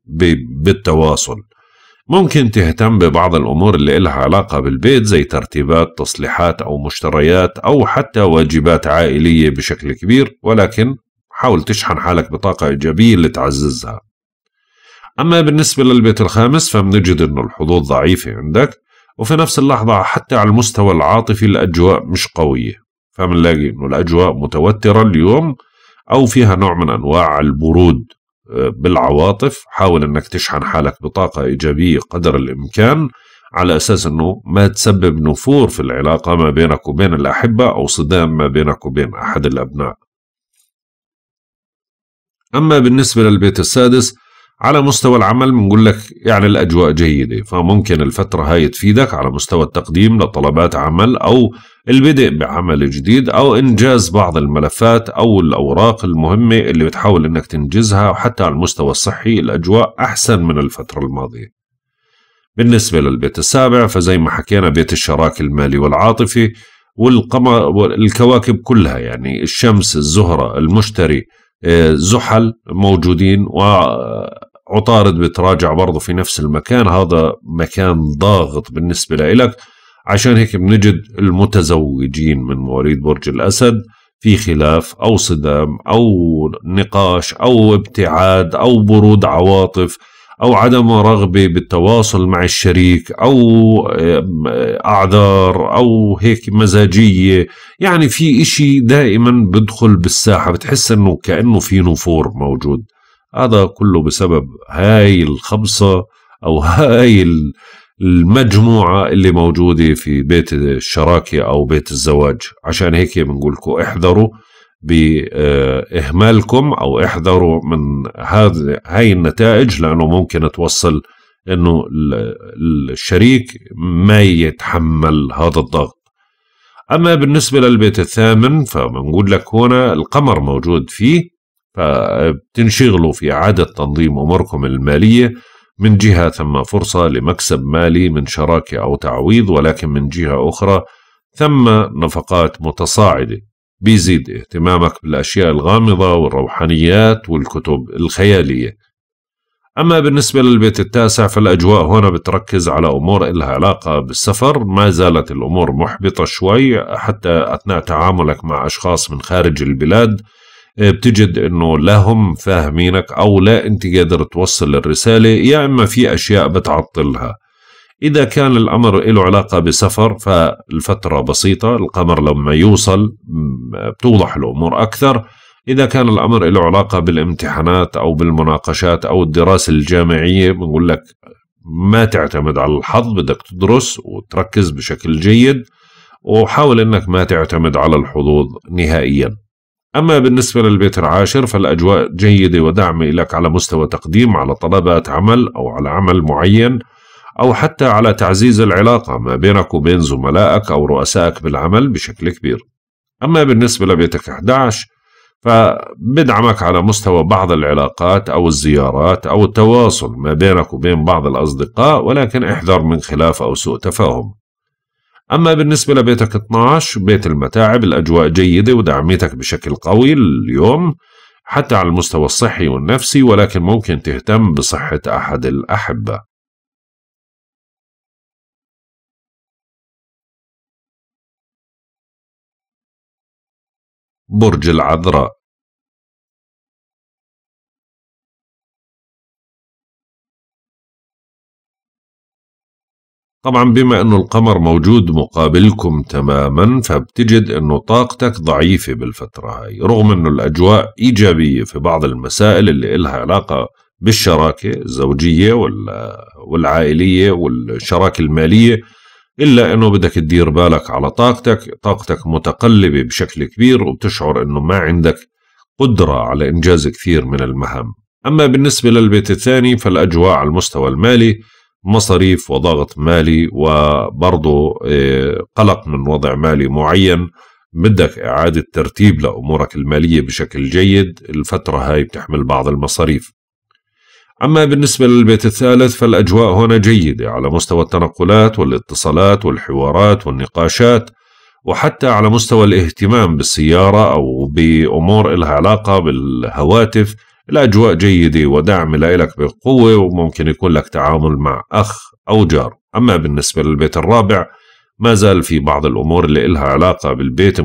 ب... بالتواصل ممكن تهتم ببعض الأمور اللي إلها علاقة بالبيت زي ترتيبات تصليحات أو مشتريات أو حتى واجبات عائلية بشكل كبير ولكن حاول تشحن حالك بطاقة إيجابية لتعززها أما بالنسبة للبيت الخامس فبنجد أنه الحظوظ ضعيفة عندك وفي نفس اللحظة حتى على المستوى العاطفي الأجواء مش قوية فبنلاقي أنه الأجواء متوترة اليوم أو فيها نوع من أنواع البرود آه، بالعواطف حاول أنك تشحن حالك بطاقة إيجابية قدر الإمكان على أساس أنه ما تسبب نفور في العلاقة ما بينك وبين الأحبة أو صدام ما بينك وبين أحد الأبناء أما بالنسبة للبيت السادس على مستوى العمل بنقول لك يعني الأجواء جيدة فممكن الفترة هاي تفيدك على مستوى التقديم لطلبات عمل أو البدء بعمل جديد أو إنجاز بعض الملفات أو الأوراق المهمة اللي بتحاول إنك تنجزها وحتى على المستوى الصحي الأجواء أحسن من الفترة الماضية بالنسبة للبيت السابع فزي ما حكينا بيت الشراكة المالي والعاطفي والقمر والكواكب كلها يعني الشمس الزهرة المشتري آه، زحل موجودين عطارد بتراجع برضه في نفس المكان هذا مكان ضاغط بالنسبة لإلك عشان هيك بنجد المتزوجين من مواليد برج الأسد في خلاف أو صدام أو نقاش أو ابتعاد أو برود عواطف أو عدم رغبة بالتواصل مع الشريك أو أعذار أو هيك مزاجية يعني في إشي دائما بدخل بالساحة بتحس أنه كأنه في نفور موجود هذا كله بسبب هاي الخبصة أو هاي المجموعة اللي موجودة في بيت الشراكة أو بيت الزواج عشان هيك بنقول لكم احذروا بإهمالكم أو احذروا من هذه هاي النتائج لأنه ممكن توصل أنه الشريك ما يتحمل هذا الضغط أما بالنسبة للبيت الثامن فبنقول لك هنا القمر موجود فيه فبتنشغلوا في إعادة تنظيم أموركم المالية من جهة ثم فرصة لمكسب مالي من شراكة أو تعويض ولكن من جهة أخرى ثم نفقات متصاعدة بيزيد اهتمامك بالأشياء الغامضة والروحانيات والكتب الخيالية أما بالنسبة للبيت التاسع فالأجواء هنا بتركز على أمور إلها علاقة بالسفر ما زالت الأمور محبطة شوي حتى أثناء تعاملك مع أشخاص من خارج البلاد آه، بتجد انه لا هم فاهمينك او لا انت قادر توصل الرسالة يا اما في اشياء بتعطلها إذا كان الأمر له علاقة بسفر فالفترة بسيطة القمر لما يوصل بتوضح الأمور أكثر إذا كان الأمر له علاقة بالامتحانات أو بالمناقشات أو الدراسة الجامعية بنقول لك ما تعتمد على الحظ بدك تدرس وتركز بشكل جيد وحاول أنك ما تعتمد على الحظوظ نهائياً أما بالنسبة للبيت العاشر فالأجواء جيدة ودعم لك على مستوى تقديم على طلبات عمل أو على عمل معين أو حتى على تعزيز العلاقة ما بينك وبين زملائك أو رؤسائك بالعمل بشكل كبير أما بالنسبة لبيتك 11 فبدعمك على مستوى بعض العلاقات أو الزيارات أو التواصل ما بينك وبين بعض الأصدقاء ولكن احذر من خلاف أو سوء تفاهم أما بالنسبة لبيتك 12 بيت المتاعب الأجواء جيدة ودعمتك بشكل قوي اليوم حتى على المستوى الصحي والنفسي ولكن ممكن تهتم بصحة أحد الأحبة برج العذراء طبعا بما انه القمر موجود مقابلكم تماما فبتجد انه طاقتك ضعيفة بالفترة هاي رغم انه الاجواء ايجابية في بعض المسائل اللي إلها علاقة بالشراكة الزوجية والعائلية والشراكة المالية إلا أنه بدك تدير بالك على طاقتك طاقتك متقلبة بشكل كبير وبتشعر أنه ما عندك قدرة على إنجاز كثير من المهام أما بالنسبة للبيت الثاني فالأجواء على المستوى المالي مصاريف وضغط مالي وبرضه آه، قلق من وضع مالي معين بدك إعادة ترتيب لأمورك المالية بشكل جيد الفترة هاي بتحمل بعض المصاريف أما بالنسبة للبيت الثالث فالأجواء هنا جيدة على مستوى التنقلات والاتصالات والحوارات والنقاشات وحتى على مستوى الاهتمام بالسيارة أو بأمور إلها علاقة بالهواتف الأجواء جيدة ودعم لإلك بقوة وممكن يكون لك تعامل مع أخ أو جار أما بالنسبة للبيت الرابع ما زال في بعض الأمور اللي إلها علاقة بالبيت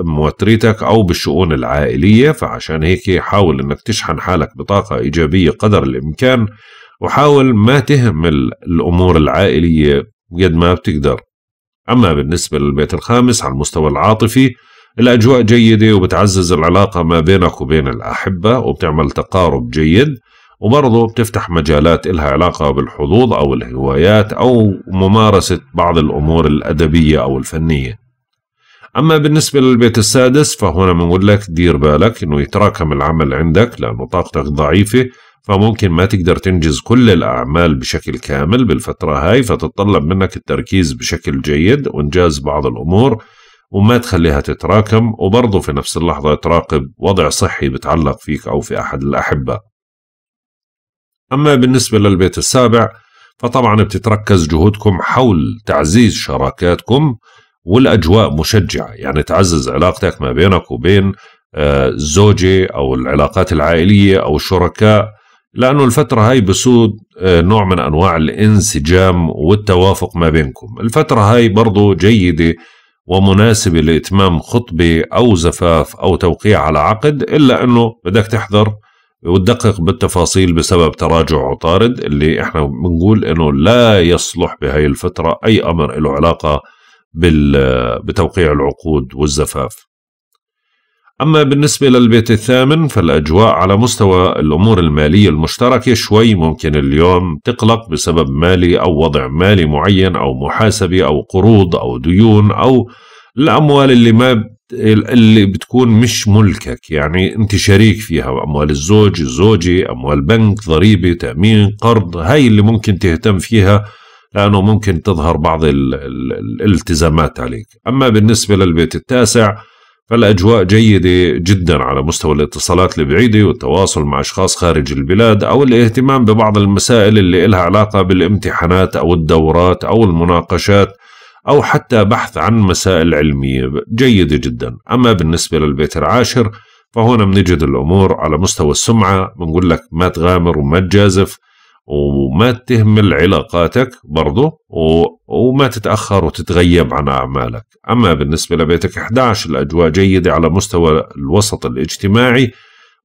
موتريتك أو بالشؤون العائلية فعشان هيك حاول أنك تشحن حالك بطاقة إيجابية قدر الإمكان وحاول ما تهمل الأمور العائلية قد ما بتقدر أما بالنسبة للبيت الخامس على المستوى العاطفي الأجواء جيدة وبتعزز العلاقة ما بينك وبين الأحبة وبتعمل تقارب جيد وبرضه بتفتح مجالات إلها علاقة بالحظوظ أو الهوايات أو ممارسة بعض الأمور الأدبية أو الفنية أما بالنسبة للبيت السادس فهنا بنقول لك دير بالك إنه يتراكم العمل عندك لأنه طاقتك ضعيفة فممكن ما تقدر تنجز كل الأعمال بشكل كامل بالفترة هاي فتتطلب منك التركيز بشكل جيد وإنجاز بعض الأمور وما تخليها تتراكم وبرضه في نفس اللحظة تراقب وضع صحي بتعلق فيك أو في أحد الأحبة أما بالنسبة للبيت السابع فطبعا بتتركز جهودكم حول تعزيز شراكاتكم والأجواء مشجعة يعني تعزز علاقتك ما بينك وبين الزوجة آه، أو العلاقات العائلية أو الشركاء لأنه الفترة هاي بسود آه، نوع من أنواع الانسجام والتوافق ما بينكم الفترة هاي برضو جيدة ومناسب لإتمام خطبة أو زفاف أو توقيع على عقد إلا أنه بدك تحذر وتدقق بالتفاصيل بسبب تراجع عطارد اللي احنا بنقول انه لا يصلح بهاي الفترة اي امر له علاقة بتوقيع العقود والزفاف أما بالنسبة للبيت الثامن فالأجواء على مستوى الأمور المالية المشتركة شوي ممكن اليوم تقلق بسبب مالي أو وضع مالي معين أو محاسبة أو قروض أو ديون أو الأموال اللي ما اللي بتكون مش ملكك يعني أنت شريك فيها أموال الزوج الزوجة أموال بنك ضريبة تأمين قرض هاي اللي ممكن تهتم فيها لأنه ممكن تظهر بعض الالتزامات عليك أما بالنسبة للبيت التاسع فالأجواء جيدة جدا على مستوى الاتصالات البعيدة والتواصل مع أشخاص خارج البلاد أو الاهتمام ببعض المسائل اللي إلها علاقة بالامتحانات أو الدورات أو المناقشات أو حتى بحث عن مسائل علمية جيدة جدا أما بالنسبة للبيت العاشر فهنا بنجد الأمور على مستوى السمعة بنقول لك ما تغامر وما تجازف وما تهمل علاقاتك برضه وما تتأخر وتتغيب عن أعمالك أما بالنسبة لبيتك 11 الأجواء جيدة على مستوى الوسط الاجتماعي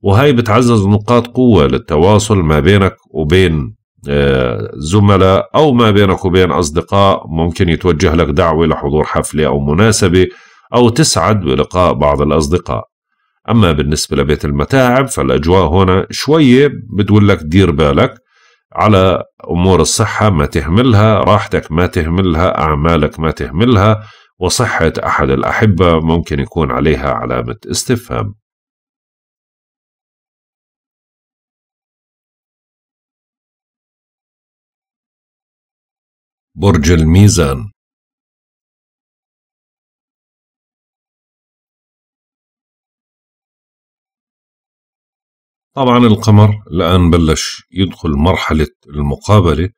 وهي بتعزز نقاط قوة للتواصل ما بينك وبين آه، زملاء أو ما بينك وبين أصدقاء ممكن يتوجه لك دعوة لحضور حفلة أو مناسبة أو تسعد بلقاء بعض الأصدقاء أما بالنسبة لبيت المتاعب فالأجواء هنا شوية بتقول لك دير بالك على أمور الصحة ما تهملها راحتك ما تهملها أعمالك ما تهملها وصحة أحد الأحبة ممكن يكون عليها علامة استفهام برج الميزان طبعا القمر الآن بلش يدخل مرحلة المقابلة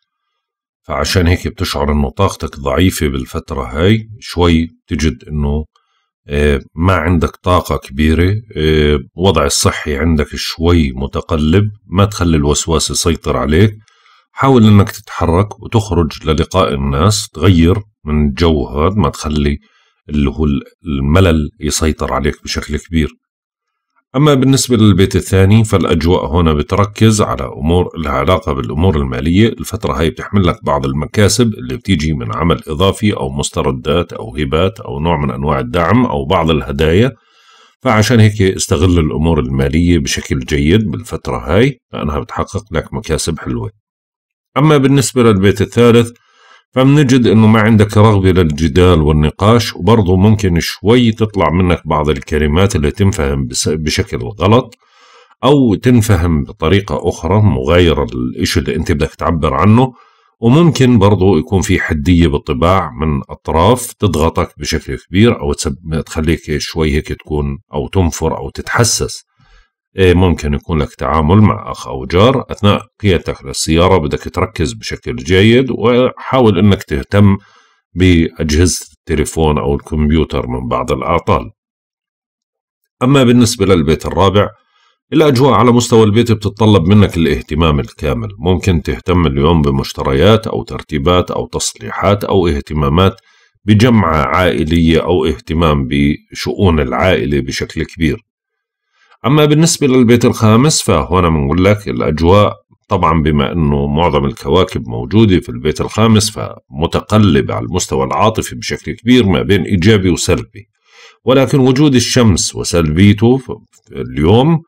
فعشان هيك بتشعر انه طاقتك ضعيفة بالفترة هاي شوي تجد انه آه، ما عندك طاقة كبيرة آه، وضع الصحي عندك شوي متقلب ما تخلي الوسواس يسيطر عليك حاول انك تتحرك وتخرج للقاء الناس تغير من الجو هذا ما تخلي اللي هو الملل يسيطر عليك بشكل كبير أما بالنسبة للبيت الثاني فالأجواء هنا بتركز على أمور لها علاقة بالأمور المالية الفترة هاي بتحمل لك بعض المكاسب اللي بتيجي من عمل إضافي أو مستردات أو هبات أو نوع من أنواع الدعم أو بعض الهدايا فعشان هيك استغل الأمور المالية بشكل جيد بالفترة هاي لأنها بتحقق لك مكاسب حلوة أما بالنسبة للبيت الثالث فبنجد انه ما عندك رغبه للجدال والنقاش وبرضه ممكن شوي تطلع منك بعض الكلمات اللي تنفهم بشكل غلط او تنفهم بطريقه اخرى مغايره للإشي اللي انت بدك تعبر عنه وممكن برضه يكون في حديه بالطباع من اطراف تضغطك بشكل كبير او تخليك شوي هيك تكون او تنفر او تتحسس إيه، ممكن يكون لك تعامل مع أخ أو جار أثناء قيادتك للسيارة بدك تركز بشكل جيد وحاول أنك تهتم بأجهزة التليفون أو الكمبيوتر من بعض الأعطال أما بالنسبة للبيت الرابع الأجواء على مستوى البيت بتتطلب منك الاهتمام الكامل ممكن تهتم اليوم بمشتريات أو ترتيبات أو تصليحات أو اهتمامات بجمعة عائلية أو اهتمام بشؤون العائلة بشكل كبير أما بالنسبة للبيت الخامس فهنا بنقول لك الأجواء طبعا بما أنه معظم الكواكب موجودة في البيت الخامس فمتقلبة على المستوى العاطفي بشكل كبير ما بين إيجابي وسلبي ولكن وجود الشمس وسلبيته اليوم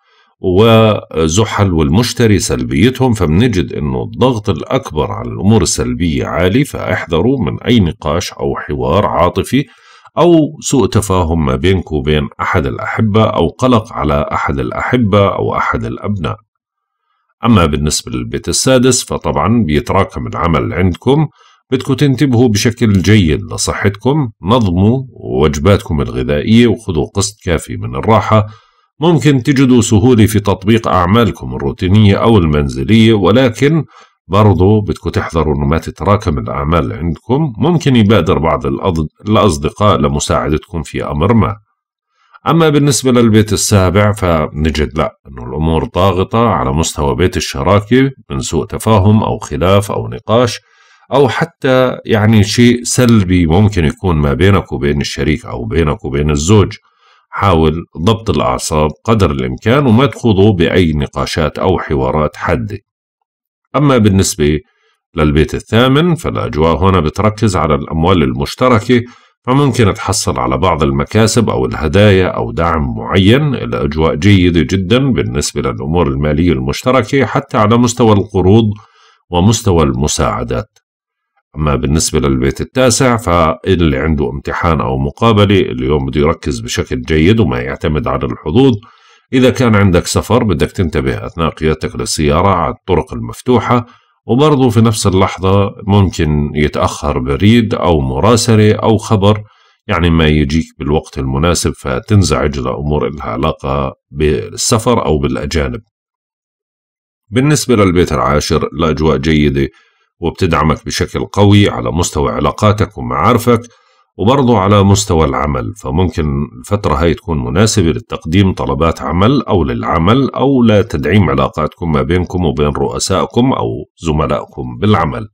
وزحل والمشتري سلبيتهم فبنجد انه الضغط الاكبر على الامور السلبيه عالي فاحذروا من اي نقاش او حوار عاطفي أو سوء تفاهم ما بينك وبين أحد الأحبة أو قلق على أحد الأحبة أو أحد الأبناء أما بالنسبة للبيت السادس فطبعا بيتراكم العمل عندكم بدكم تنتبهوا بشكل جيد لصحتكم نظموا وجباتكم الغذائية وخذوا قسط كافي من الراحة ممكن تجدوا سهولة في تطبيق أعمالكم الروتينية أو المنزلية ولكن برضو بدكم تحذروا انه ما تتراكم الاعمال عندكم ممكن يبادر بعض الاصدقاء لمساعدتكم في امر ما اما بالنسبه للبيت السابع فنجد لا انه الامور ضاغطه على مستوى بيت الشراكه من سوء تفاهم او خلاف او نقاش او حتى يعني شيء سلبي ممكن يكون ما بينك وبين الشريك او بينك وبين الزوج حاول ضبط الاعصاب قدر الامكان وما تخوضوا باي نقاشات او حوارات حاده أما بالنسبة للبيت الثامن فالأجواء هنا بتركز على الأموال المشتركة فممكن تحصل على بعض المكاسب أو الهدايا أو دعم معين الأجواء جيدة جدا بالنسبة للأمور المالية المشتركة حتى على مستوى القروض ومستوى المساعدات أما بالنسبة للبيت التاسع فاللي عنده امتحان أو مقابلة اليوم بده يركز بشكل جيد وما يعتمد على الحظوظ إذا كان عندك سفر بدك تنتبه أثناء قيادتك للسيارة على الطرق المفتوحة وبرضه في نفس اللحظة ممكن يتأخر بريد أو مراسلة أو خبر يعني ما يجيك بالوقت المناسب فتنزعج لأمور لها علاقة بالسفر أو بالأجانب بالنسبة للبيت العاشر الأجواء جيدة وبتدعمك بشكل قوي على مستوى علاقاتك ومعارفك وبرضه على مستوى العمل فممكن الفترة هاي تكون مناسبة لتقديم طلبات عمل أو للعمل أو لتدعيم علاقاتكم ما بينكم وبين رؤسائكم أو زملائكم بالعمل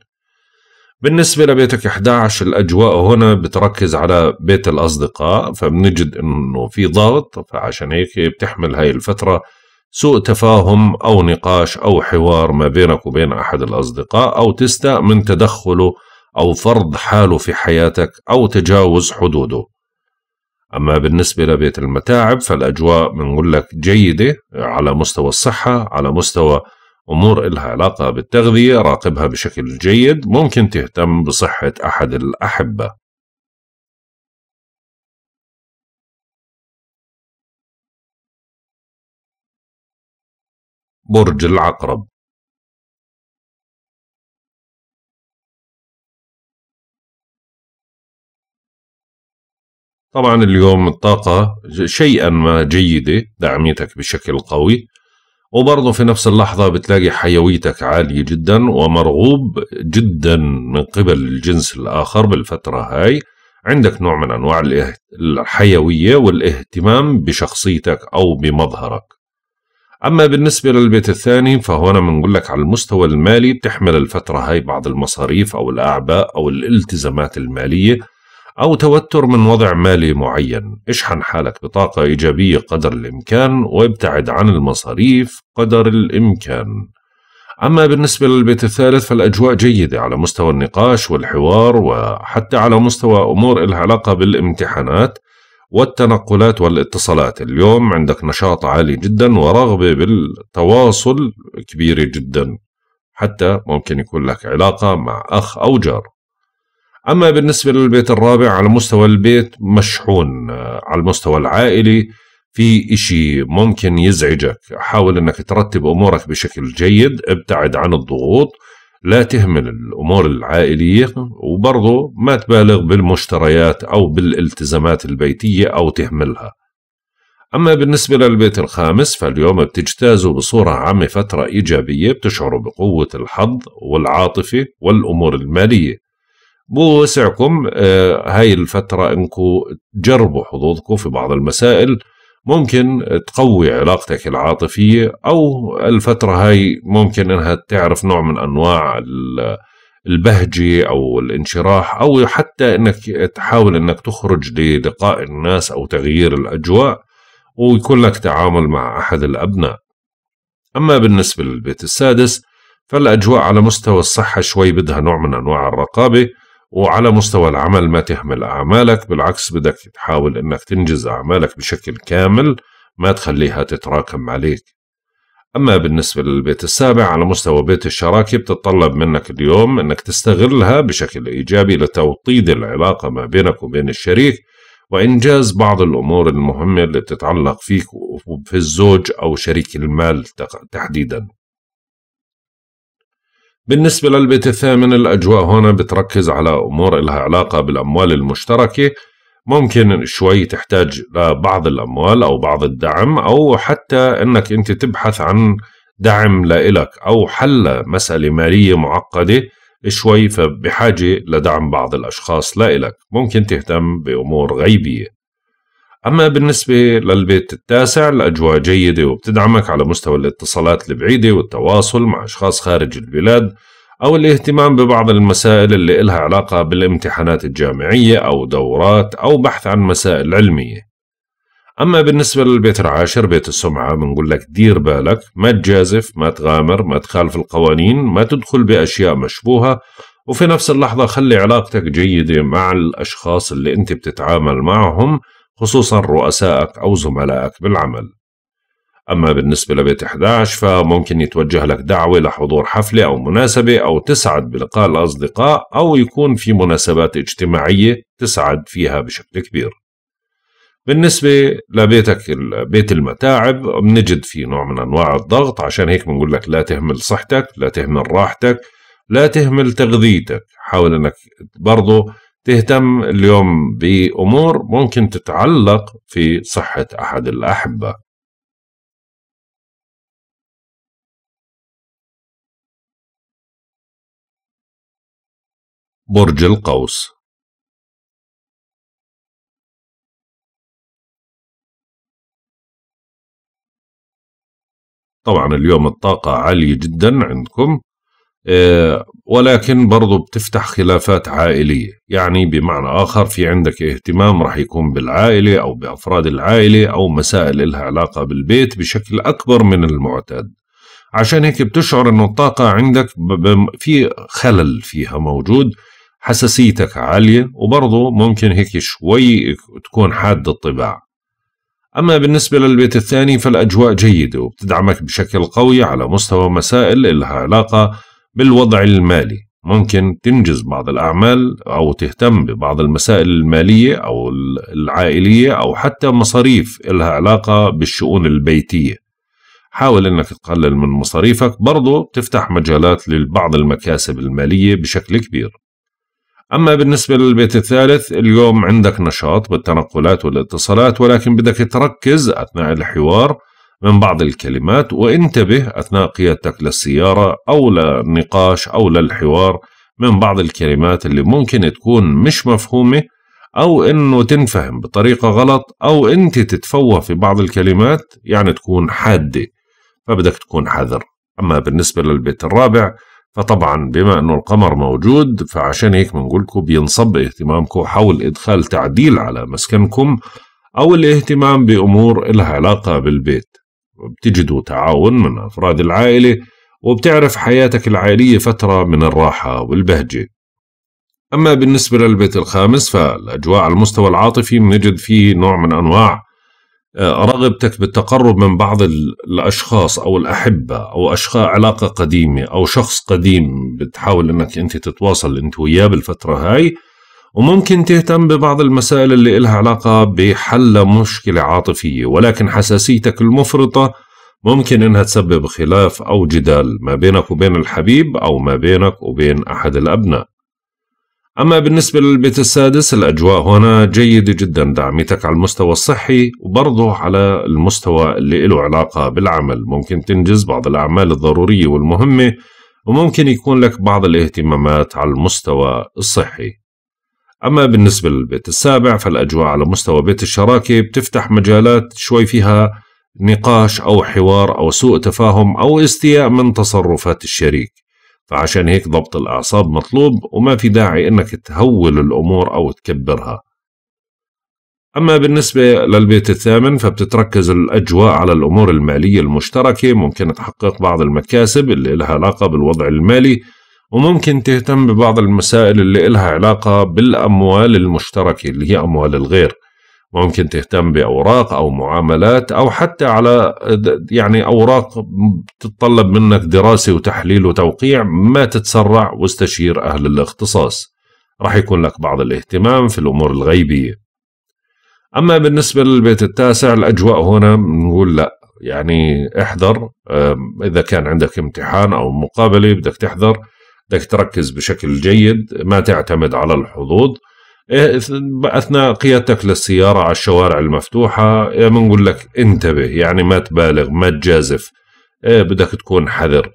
بالنسبة لبيتك 11 الأجواء هنا بتركز على بيت الأصدقاء فبنجد أنه في ضغط فعشان هيك بتحمل هاي الفترة سوء تفاهم أو نقاش أو حوار ما بينك وبين أحد الأصدقاء أو تستاء من تدخله أو فرض حاله في حياتك أو تجاوز حدوده أما بالنسبة لبيت المتاعب فالأجواء بنقول لك جيدة على مستوى الصحة على مستوى أمور إلها علاقة بالتغذية راقبها بشكل جيد ممكن تهتم بصحة أحد الأحبة برج العقرب طبعا اليوم الطاقة شيئا ما جيدة دعميتك بشكل قوي وبرضه في نفس اللحظة بتلاقي حيويتك عالية جدا ومرغوب جدا من قبل الجنس الآخر بالفترة هاي عندك نوع من أنواع الحيوية والاهتمام بشخصيتك أو بمظهرك أما بالنسبة للبيت الثاني فهنا بنقول لك على المستوى المالي بتحمل الفترة هاي بعض المصاريف أو الأعباء أو الالتزامات المالية أو توتر من وضع مالي معين اشحن حالك بطاقة إيجابية قدر الإمكان وابتعد عن المصاريف قدر الإمكان أما بالنسبة للبيت الثالث فالأجواء جيدة على مستوى النقاش والحوار وحتى على مستوى أمور إلها علاقة بالامتحانات والتنقلات والاتصالات اليوم عندك نشاط عالي جدا ورغبة بالتواصل كبيرة جدا حتى ممكن يكون لك علاقة مع أخ أو جار أما بالنسبة للبيت الرابع على مستوى البيت مشحون آه، على المستوى العائلي في إشي ممكن يزعجك حاول أنك ترتب أمورك بشكل جيد ابتعد عن الضغوط لا تهمل الأمور العائلية وبرضه ما تبالغ بالمشتريات أو بالالتزامات البيتية أو تهملها أما بالنسبة للبيت الخامس فاليوم بتجتازه بصورة عامة فترة إيجابية بتشعر بقوة الحظ والعاطفة والأمور المالية بوسعكم آه، هاي الفترة انكم تجربوا حظوظكم في بعض المسائل ممكن تقوي علاقتك العاطفية أو الفترة هاي ممكن إنها تعرف نوع من أنواع البهجة أو الانشراح أو حتى إنك تحاول إنك تخرج للقاء الناس أو تغيير الأجواء ويكون لك تعامل مع أحد الأبناء أما بالنسبة للبيت السادس فالأجواء على مستوى الصحة شوي بدها نوع من أنواع الرقابة وعلى مستوى العمل ما تهمل أعمالك بالعكس بدك تحاول أنك تنجز أعمالك بشكل كامل ما تخليها تتراكم عليك أما بالنسبة للبيت السابع على مستوى بيت الشراكة بتتطلب منك اليوم أنك تستغلها بشكل إيجابي لتوطيد العلاقة ما بينك وبين الشريك وإنجاز بعض الأمور المهمة اللي بتتعلق فيك وفي الزوج أو شريك المال تحديدا بالنسبة للبيت الثامن الأجواء هنا بتركز على أمور إلها علاقة بالأموال المشتركة ممكن شوي تحتاج لبعض الأموال أو بعض الدعم أو حتى أنك أنت تبحث عن دعم لإلك أو حل مسألة مالية معقدة شوي فبحاجة لدعم بعض الأشخاص لإلك ممكن تهتم بأمور غيبية أما بالنسبة للبيت التاسع الأجواء جيدة وبتدعمك على مستوى الاتصالات البعيدة والتواصل مع أشخاص خارج البلاد أو الاهتمام ببعض المسائل اللي إلها علاقة بالامتحانات الجامعية أو دورات أو بحث عن مسائل علمية أما بالنسبة للبيت العاشر بيت السمعة بنقول لك دير بالك ما تجازف ما تغامر ما تخالف القوانين ما تدخل بأشياء مشبوهة وفي نفس اللحظة خلي علاقتك جيدة مع الأشخاص اللي أنت بتتعامل معهم خصوصا رؤسائك أو زملائك بالعمل أما بالنسبة لبيت 11 فممكن يتوجه لك دعوة لحضور حفلة أو مناسبة أو تسعد بلقاء الأصدقاء أو يكون في مناسبات اجتماعية تسعد فيها بشكل كبير بالنسبة لبيتك بيت المتاعب بنجد في نوع من أنواع الضغط عشان هيك بنقول لك لا تهمل صحتك لا تهمل راحتك لا تهمل تغذيتك حاول أنك برضه تهتم اليوم بأمور ممكن تتعلق في صحة أحد الأحبة برج القوس طبعا اليوم الطاقة عالية جدا عندكم آه، ولكن برضو بتفتح خلافات عائلية يعني بمعنى آخر في عندك اهتمام رح يكون بالعائلة أو بأفراد العائلة أو مسائل إلها علاقة بالبيت بشكل أكبر من المعتاد عشان هيك بتشعر أنه الطاقة عندك في خلل فيها موجود حساسيتك عالية وبرضو ممكن هيك شوي تكون حاد الطباع أما بالنسبة للبيت الثاني فالأجواء جيدة وبتدعمك بشكل قوي على مستوى مسائل إلها علاقة بالوضع المالي ممكن تنجز بعض الأعمال أو تهتم ببعض المسائل المالية أو العائلية أو حتى مصاريف إلها علاقة بالشؤون البيتية حاول أنك تقلل من مصاريفك برضو بتفتح مجالات لبعض المكاسب المالية بشكل كبير أما بالنسبة للبيت الثالث اليوم عندك نشاط بالتنقلات والاتصالات ولكن بدك تركز أثناء الحوار من بعض الكلمات وانتبه أثناء قيادتك للسيارة أو للنقاش أو للحوار من بعض الكلمات اللي ممكن تكون مش مفهومة أو إنه تنفهم بطريقة غلط أو أنت تتفوه في بعض الكلمات يعني تكون حادة فبدك تكون حذر أما بالنسبة للبيت الرابع فطبعا بما أنه القمر موجود فعشان هيك بنقولكم بينصب اهتمامكم حول إدخال تعديل على مسكنكم أو الاهتمام بأمور إلها علاقة بالبيت بتجدوا تعاون من أفراد العائلة وبتعرف حياتك العائلية فترة من الراحة والبهجة أما بالنسبة للبيت الخامس فالأجواء على المستوى العاطفي بنجد فيه نوع من أنواع آه، رغبتك بالتقرب من بعض الأشخاص أو الأحبة أو أشخاص علاقة قديمة أو شخص قديم بتحاول أنك أنت تتواصل أنت وياه بالفترة هاي وممكن تهتم ببعض المسائل اللي إلها علاقة بحل مشكلة عاطفية ولكن حساسيتك المفرطة ممكن إنها تسبب خلاف أو جدال ما بينك وبين الحبيب أو ما بينك وبين أحد الأبناء أما بالنسبة للبيت السادس الأجواء هنا جيدة جدا دعمتك على المستوى الصحي وبرضه على المستوى اللي له علاقة بالعمل ممكن تنجز بعض الأعمال الضرورية والمهمة وممكن يكون لك بعض الاهتمامات على المستوى الصحي أما بالنسبة للبيت السابع فالأجواء على مستوى بيت الشراكة بتفتح مجالات شوي فيها نقاش أو حوار أو سوء تفاهم أو استياء من تصرفات الشريك فعشان هيك ضبط الأعصاب مطلوب وما في داعي أنك تهول الأمور أو تكبرها أما بالنسبة للبيت الثامن فبتتركز الأجواء على الأمور المالية المشتركة ممكن تحقق بعض المكاسب اللي لها علاقة بالوضع المالي وممكن تهتم ببعض المسائل اللي إلها علاقة بالأموال المشتركة اللي هي أموال الغير ممكن تهتم بأوراق أو معاملات أو حتى على يعني أوراق تتطلب منك دراسة وتحليل وتوقيع ما تتسرع واستشير أهل الاختصاص راح يكون لك بعض الاهتمام في الأمور الغيبية أما بالنسبة للبيت التاسع الأجواء هنا نقول لا يعني احذر إذا كان عندك امتحان أو مقابلة بدك تحذر بدك تركز بشكل جيد ما تعتمد على الحظوظ إيه، اثناء قيادتك للسياره على الشوارع المفتوحه إيه، بنقول لك انتبه يعني ما تبالغ ما تجازف إيه، بدك تكون حذر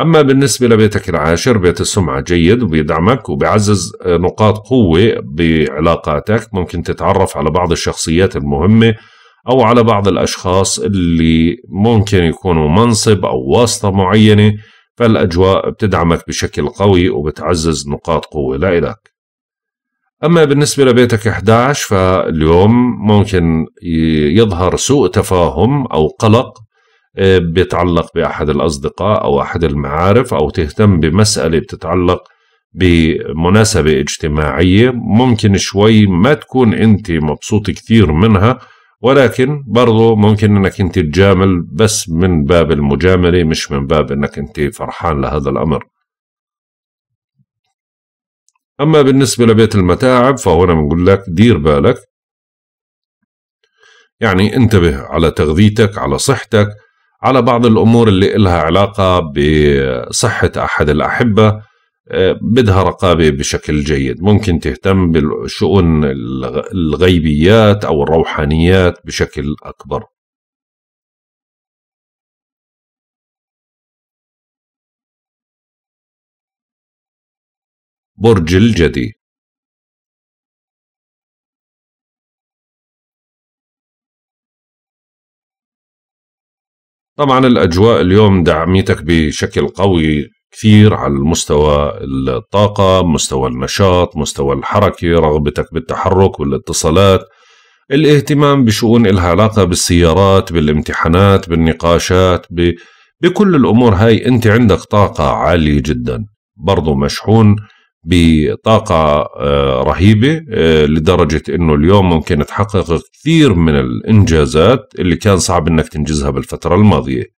اما بالنسبه لبيتك العاشر بيت السمعه جيد وبيدعمك وبيعزز آه، نقاط قوه بعلاقاتك ممكن تتعرف على بعض الشخصيات المهمه او على بعض الاشخاص اللي ممكن يكونوا منصب او واسطه معينه فالأجواء بتدعمك بشكل قوي وبتعزز نقاط قوة لإلك أما بالنسبة لبيتك 11 فاليوم ممكن يظهر سوء تفاهم أو قلق آه، بيتعلق بأحد الأصدقاء أو أحد المعارف أو تهتم بمسألة بتتعلق بمناسبة اجتماعية ممكن شوي ما تكون أنت مبسوط كثير منها ولكن برضو ممكن انك انت تجامل بس من باب المجامله مش من باب انك انت فرحان لهذا الامر اما بالنسبه لبيت المتاعب فهنا بنقول لك دير بالك يعني انتبه على تغذيتك على صحتك على بعض الامور اللي إلها علاقه بصحه احد الاحبه بدها رقابة بشكل جيد ممكن تهتم بالشؤون الغيبيات أو الروحانيات بشكل أكبر برج الجدي طبعا الأجواء اليوم دعميتك بشكل قوي كثير على المستوى الطاقة مستوى النشاط مستوى الحركة رغبتك بالتحرك والاتصالات الاهتمام بشؤون إلها علاقة بالسيارات بالامتحانات بالنقاشات ب... بكل الأمور هاي أنت عندك طاقة عالية جدا برضو مشحون بطاقة آه، رهيبة آه، لدرجة أنه اليوم ممكن تحقق كثير من الإنجازات اللي كان صعب أنك تنجزها بالفترة الماضية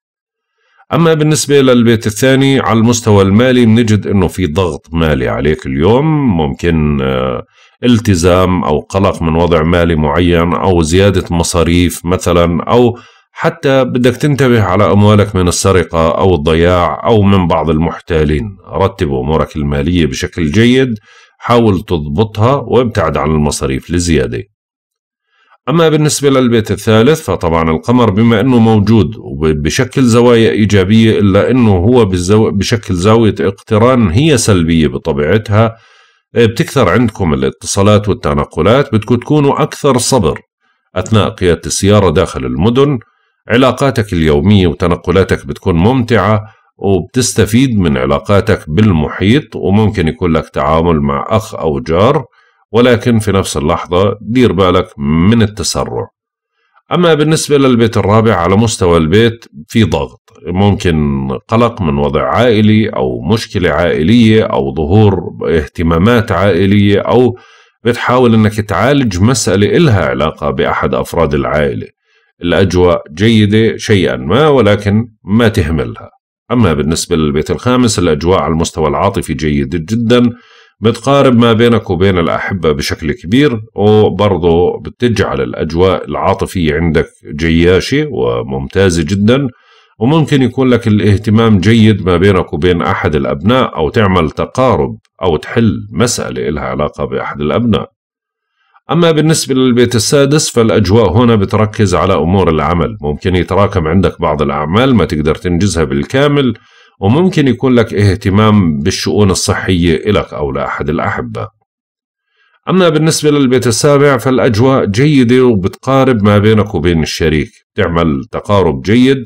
أما بالنسبة للبيت الثاني على المستوى المالي بنجد أنه في ضغط مالي عليك اليوم ممكن آه، التزام أو قلق من وضع مالي معين أو زيادة مصاريف مثلا أو حتى بدك تنتبه على أموالك من السرقة أو الضياع أو من بعض المحتالين رتب أمورك المالية بشكل جيد حاول تضبطها وابتعد عن المصاريف لزيادة أما بالنسبة للبيت الثالث فطبعا القمر بما أنه موجود وبشكل زوايا إيجابية إلا أنه هو بشكل زاوية اقتران هي سلبية بطبيعتها إيه، بتكثر عندكم الاتصالات والتنقلات بدكم تكونوا أكثر صبر أثناء قيادة السيارة داخل المدن علاقاتك اليومية وتنقلاتك بتكون ممتعة وبتستفيد من علاقاتك بالمحيط وممكن يكون لك تعامل مع أخ أو جار ولكن في نفس اللحظة دير بالك من التسرع أما بالنسبة للبيت الرابع على مستوى البيت في ضغط ممكن قلق من وضع عائلي أو مشكلة عائلية أو ظهور اهتمامات عائلية أو بتحاول أنك تعالج مسألة إلها علاقة بأحد أفراد العائلة الأجواء جيدة شيئا ما ولكن ما تهملها أما بالنسبة للبيت الخامس الأجواء على المستوى العاطفي جيدة جدا بتقارب ما بينك وبين الأحبة بشكل كبير وبرضه بتجعل الأجواء العاطفية عندك جياشة وممتازة جدا وممكن يكون لك الاهتمام جيد ما بينك وبين أحد الأبناء أو تعمل تقارب أو تحل مسألة إلها علاقة بأحد الأبناء أما بالنسبة للبيت السادس فالأجواء هنا بتركز على أمور العمل ممكن يتراكم عندك بعض الأعمال ما تقدر تنجزها بالكامل وممكن يكون لك اهتمام بالشؤون الصحية إلك أو لأحد الأحبة أما بالنسبة للبيت السابع فالأجواء جيدة وبتقارب ما بينك وبين الشريك تعمل تقارب جيد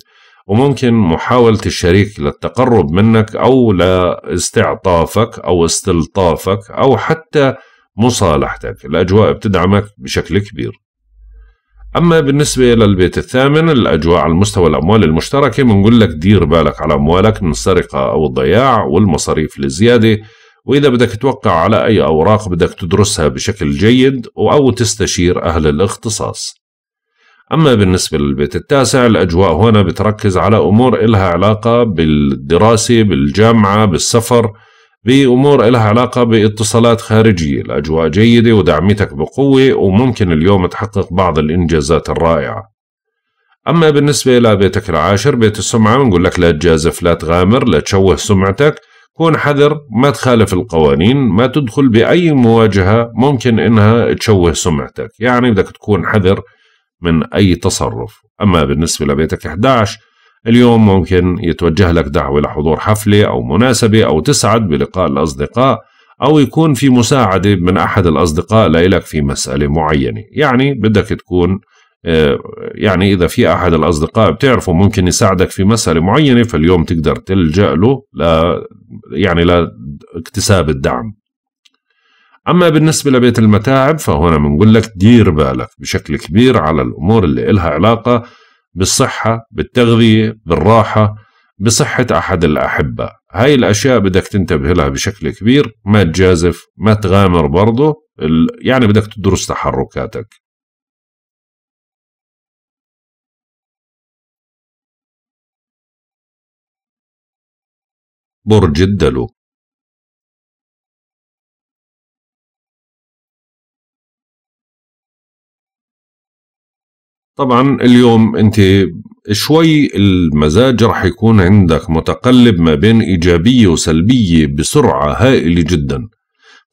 وممكن محاولة الشريك للتقرب منك أو لاستعطافك أو استلطافك أو حتى مصالحتك الأجواء بتدعمك بشكل كبير أما بالنسبة للبيت الثامن الأجواء على مستوى الأموال المشتركة بنقول لك دير بالك على أموالك من السرقة أو الضياع والمصاريف الزيادة وإذا بدك توقع على أي أوراق بدك تدرسها بشكل جيد أو تستشير أهل الاختصاص أما بالنسبة للبيت التاسع الأجواء هنا بتركز على أمور إلها علاقة بالدراسة بالجامعة بالسفر بأمور إلها علاقة باتصالات خارجية الأجواء جيدة ودعمتك بقوة وممكن اليوم تحقق بعض الإنجازات الرائعة أما بالنسبة لبيتك العاشر بيت السمعة بنقول لك لا تجازف لا تغامر لا تشوه سمعتك كون حذر ما تخالف القوانين ما تدخل بأي مواجهة ممكن إنها تشوه سمعتك يعني بدك تكون حذر من أي تصرف أما بالنسبة لبيتك 11 اليوم ممكن يتوجه لك دعوة لحضور حفلة أو مناسبة أو تسعد بلقاء الأصدقاء أو يكون في مساعدة من أحد الأصدقاء لإلك في مسألة معينة يعني بدك تكون آه، يعني إذا في أحد الأصدقاء بتعرفه ممكن يساعدك في مسألة معينة فاليوم تقدر تلجأ له ل يعني لاكتساب الدعم أما بالنسبة لبيت المتاعب فهنا بنقول لك دير بالك بشكل كبير على الأمور اللي إلها علاقة بالصحة بالتغذية بالراحة بصحة أحد الأحبة هاي الأشياء بدك تنتبه لها بشكل كبير ما تجازف ما تغامر برضه يعني بدك تدرس تحركاتك برج الدلو طبعا اليوم انت شوي المزاج رح يكون عندك متقلب ما بين إيجابية وسلبية بسرعة هائلة جدا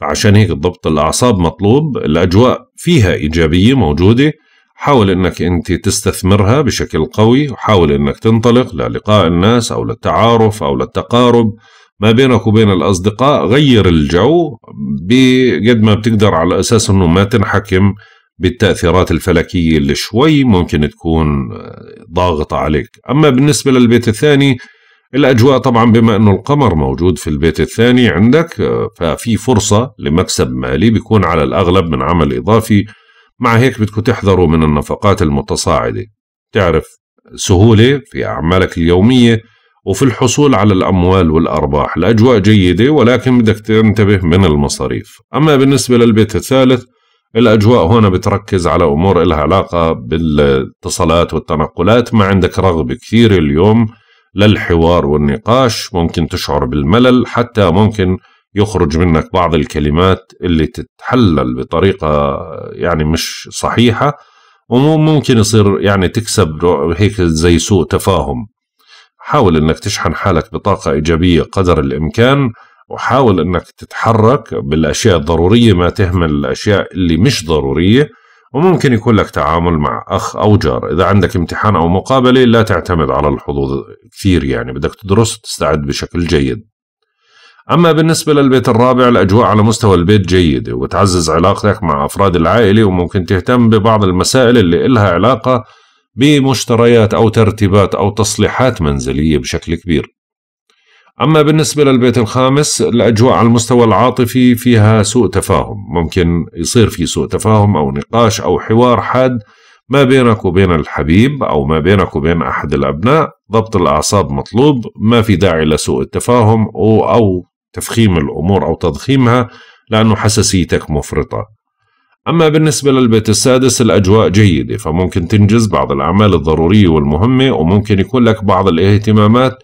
فعشان هيك ضبط الأعصاب مطلوب الأجواء فيها إيجابية موجودة حاول أنك أنت تستثمرها بشكل قوي وحاول أنك تنطلق للقاء الناس أو للتعارف أو للتقارب ما بينك وبين الأصدقاء غير الجو بقد ما بتقدر على أساس أنه ما تنحكم بالتاثيرات الفلكيه اللي شوي ممكن تكون آه، ضاغطه عليك، اما بالنسبه للبيت الثاني الاجواء طبعا بما انه القمر موجود في البيت الثاني عندك آه، ففي فرصه لمكسب مالي بيكون على الاغلب من عمل اضافي مع هيك بدكم تحذروا من النفقات المتصاعده، تعرف سهوله في اعمالك اليوميه وفي الحصول على الأموال والأرباح الأجواء جيدة ولكن بدك تنتبه من المصاريف أما بالنسبة للبيت الثالث الأجواء هنا بتركز على أمور إلها علاقة بالاتصالات والتنقلات ما عندك رغبة كثير اليوم للحوار والنقاش ممكن تشعر بالملل حتى ممكن يخرج منك بعض الكلمات اللي تتحلل بطريقة يعني مش صحيحة وممكن يصير يعني تكسب هيك زي سوء تفاهم حاول انك تشحن حالك بطاقة ايجابية قدر الامكان وحاول انك تتحرك بالاشياء الضروريه ما تهمل الاشياء اللي مش ضروريه وممكن يكون لك تعامل مع اخ او جار اذا عندك امتحان او مقابله لا تعتمد على الحظوظ كثير يعني بدك تدرس وتستعد بشكل جيد أما بالنسبة للبيت الرابع الأجواء على مستوى البيت جيدة وتعزز علاقتك مع أفراد العائلة وممكن تهتم ببعض المسائل اللي إلها علاقة بمشتريات أو ترتيبات أو تصليحات منزلية بشكل كبير أما بالنسبة للبيت الخامس الأجواء على المستوى العاطفي فيها سوء تفاهم ممكن يصير في سوء تفاهم أو نقاش أو حوار حاد ما بينك وبين الحبيب أو ما بينك وبين أحد الأبناء ضبط الأعصاب مطلوب ما في داعي لسوء التفاهم أو, أو تفخيم الأمور أو تضخيمها لأنه حساسيتك مفرطة أما بالنسبة للبيت السادس الأجواء جيدة فممكن تنجز بعض الأعمال الضرورية والمهمة وممكن يكون لك بعض الاهتمامات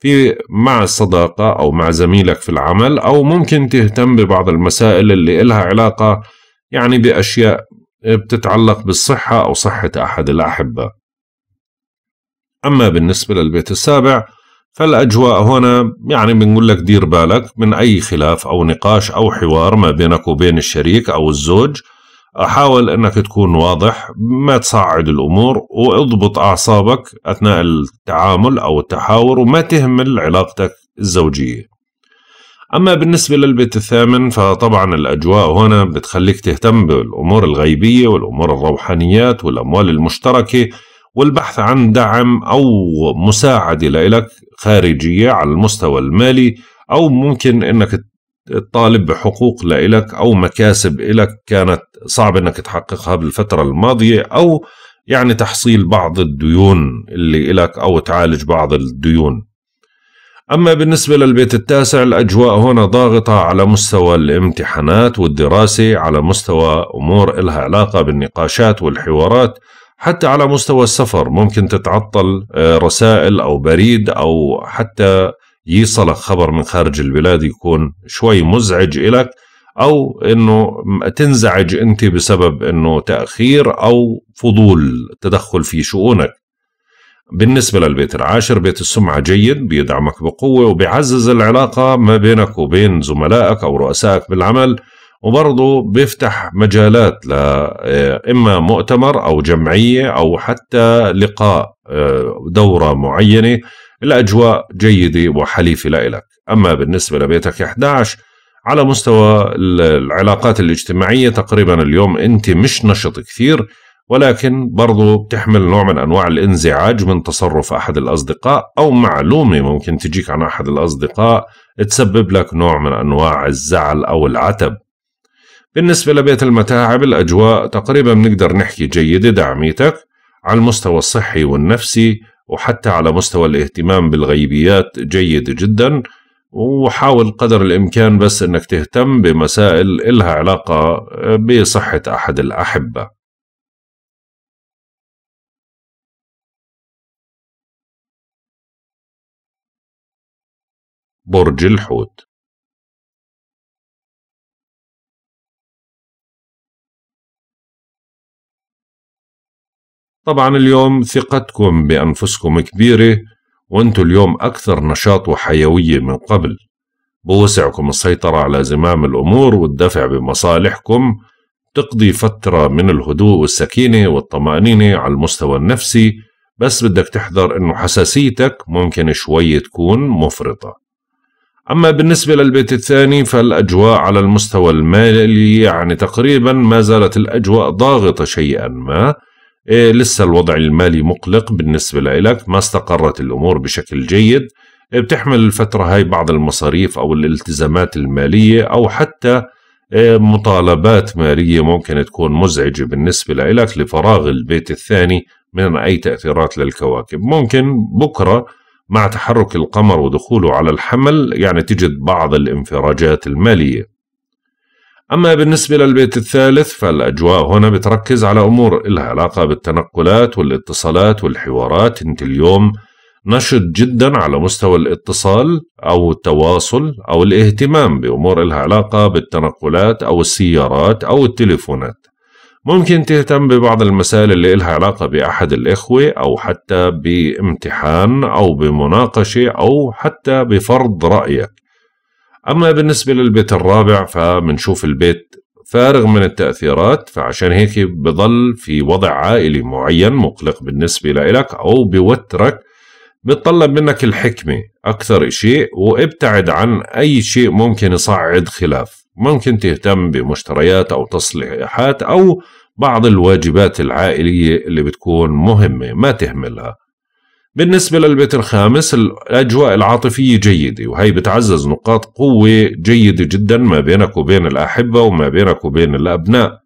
في مع الصداقة أو مع زميلك في العمل أو ممكن تهتم ببعض المسائل اللي إلها علاقة يعني بأشياء بتتعلق بالصحة أو صحة أحد الأحبة أما بالنسبة للبيت السابع فالأجواء هنا يعني بنقول لك دير بالك من أي خلاف أو نقاش أو حوار ما بينك وبين الشريك أو الزوج حاول انك تكون واضح ما تصعد الامور واضبط اعصابك اثناء التعامل او التحاور وما تهمل علاقتك الزوجيه اما بالنسبه للبيت الثامن فطبعا الاجواء هنا بتخليك تهتم بالامور الغيبيه والامور الروحانيات والاموال المشتركه والبحث عن دعم او مساعده لإلك خارجيه على المستوى المالي او ممكن انك تطالب بحقوق لإلك أو مكاسب إلك كانت صعب أنك تحققها بالفترة الماضية أو يعني تحصيل بعض الديون اللي إلك أو تعالج بعض الديون أما بالنسبة للبيت التاسع الأجواء هنا ضاغطة على مستوى الامتحانات والدراسة على مستوى أمور إلها علاقة بالنقاشات والحوارات حتى على مستوى السفر ممكن تتعطل آه، رسائل أو بريد أو حتى يصلك خبر من خارج البلاد يكون شوي مزعج إلك أو أنه تنزعج أنت بسبب أنه تأخير أو فضول تدخل في شؤونك بالنسبة للبيت العاشر بيت السمعة جيد بيدعمك بقوة وبيعزز العلاقة ما بينك وبين زملائك أو رؤسائك بالعمل وبرضه بيفتح مجالات لإما آه، مؤتمر أو جمعية أو حتى لقاء آه، دورة معينة الأجواء جيدة وحليفة لإلك أما بالنسبة لبيتك 11 على مستوى العلاقات الاجتماعية تقريبا اليوم أنت مش نشط كثير ولكن برضو بتحمل نوع من أنواع الانزعاج من تصرف أحد الأصدقاء أو معلومة ممكن تجيك عن أحد الأصدقاء تسبب لك نوع من أنواع الزعل أو العتب بالنسبة لبيت المتاعب الأجواء تقريبا بنقدر نحكي جيدة دعميتك على المستوى الصحي والنفسي وحتى على مستوى الاهتمام بالغيبيات جيد جدا وحاول قدر الإمكان بس أنك تهتم بمسائل إلها علاقة بصحة أحد الأحبة برج الحوت طبعا اليوم ثقتكم بأنفسكم كبيرة وانتو اليوم أكثر نشاط وحيوية من قبل بوسعكم السيطرة على زمام الأمور والدفع بمصالحكم تقضي فترة من الهدوء والسكينة والطمأنينة على المستوى النفسي بس بدك تحذر انه حساسيتك ممكن شوي تكون مفرطة أما بالنسبة للبيت الثاني فالأجواء على المستوى المالي يعني تقريبا ما زالت الأجواء ضاغطة شيئا ما إيه لسه الوضع المالي مقلق بالنسبة لإلك ما استقرت الأمور بشكل جيد إيه، بتحمل الفترة هاي بعض المصاريف أو الالتزامات المالية أو حتى إيه، مطالبات مالية ممكن تكون مزعجة بالنسبة لإلك لفراغ البيت الثاني من أي تأثيرات للكواكب ممكن بكرة مع تحرك القمر ودخوله على الحمل يعني تجد بعض الانفراجات المالية أما بالنسبة للبيت الثالث فالأجواء هنا بتركز على أمور إلها علاقة بالتنقلات والاتصالات والحوارات أنت اليوم نشط جدا على مستوى الاتصال أو التواصل أو الاهتمام بأمور إلها علاقة بالتنقلات أو السيارات أو التليفونات ممكن تهتم ببعض المسائل اللي إلها علاقة بأحد الإخوة أو حتى بامتحان أو بمناقشة أو حتى بفرض رأيك أما بالنسبة للبيت الرابع فبنشوف البيت فارغ من التأثيرات فعشان هيك بضل في وضع عائلي معين مقلق بالنسبة لإلك أو بوترك بتطلب منك الحكمة أكثر شيء وابتعد عن أي شيء ممكن يصعد خلاف ممكن تهتم بمشتريات أو تصليحات أو بعض الواجبات العائلية اللي بتكون مهمة ما تهملها بالنسبة للبيت الخامس الأجواء العاطفية جيدة وهي بتعزز نقاط قوة جيدة جدا ما بينك وبين الأحبة وما بينك وبين الأبناء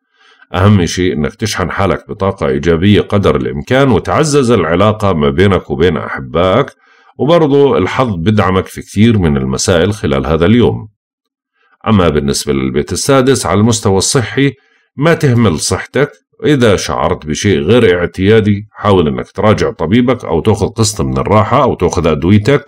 أهم شيء أنك تشحن حالك بطاقة إيجابية قدر الإمكان وتعزز العلاقة ما بينك وبين أحبائك وبرضو الحظ بدعمك في كثير من المسائل خلال هذا اليوم أما بالنسبة للبيت السادس على المستوى الصحي ما تهمل صحتك وإذا شعرت بشيء غير اعتيادي حاول أنك تراجع طبيبك أو تأخذ قسط من الراحة أو تأخذ أدويتك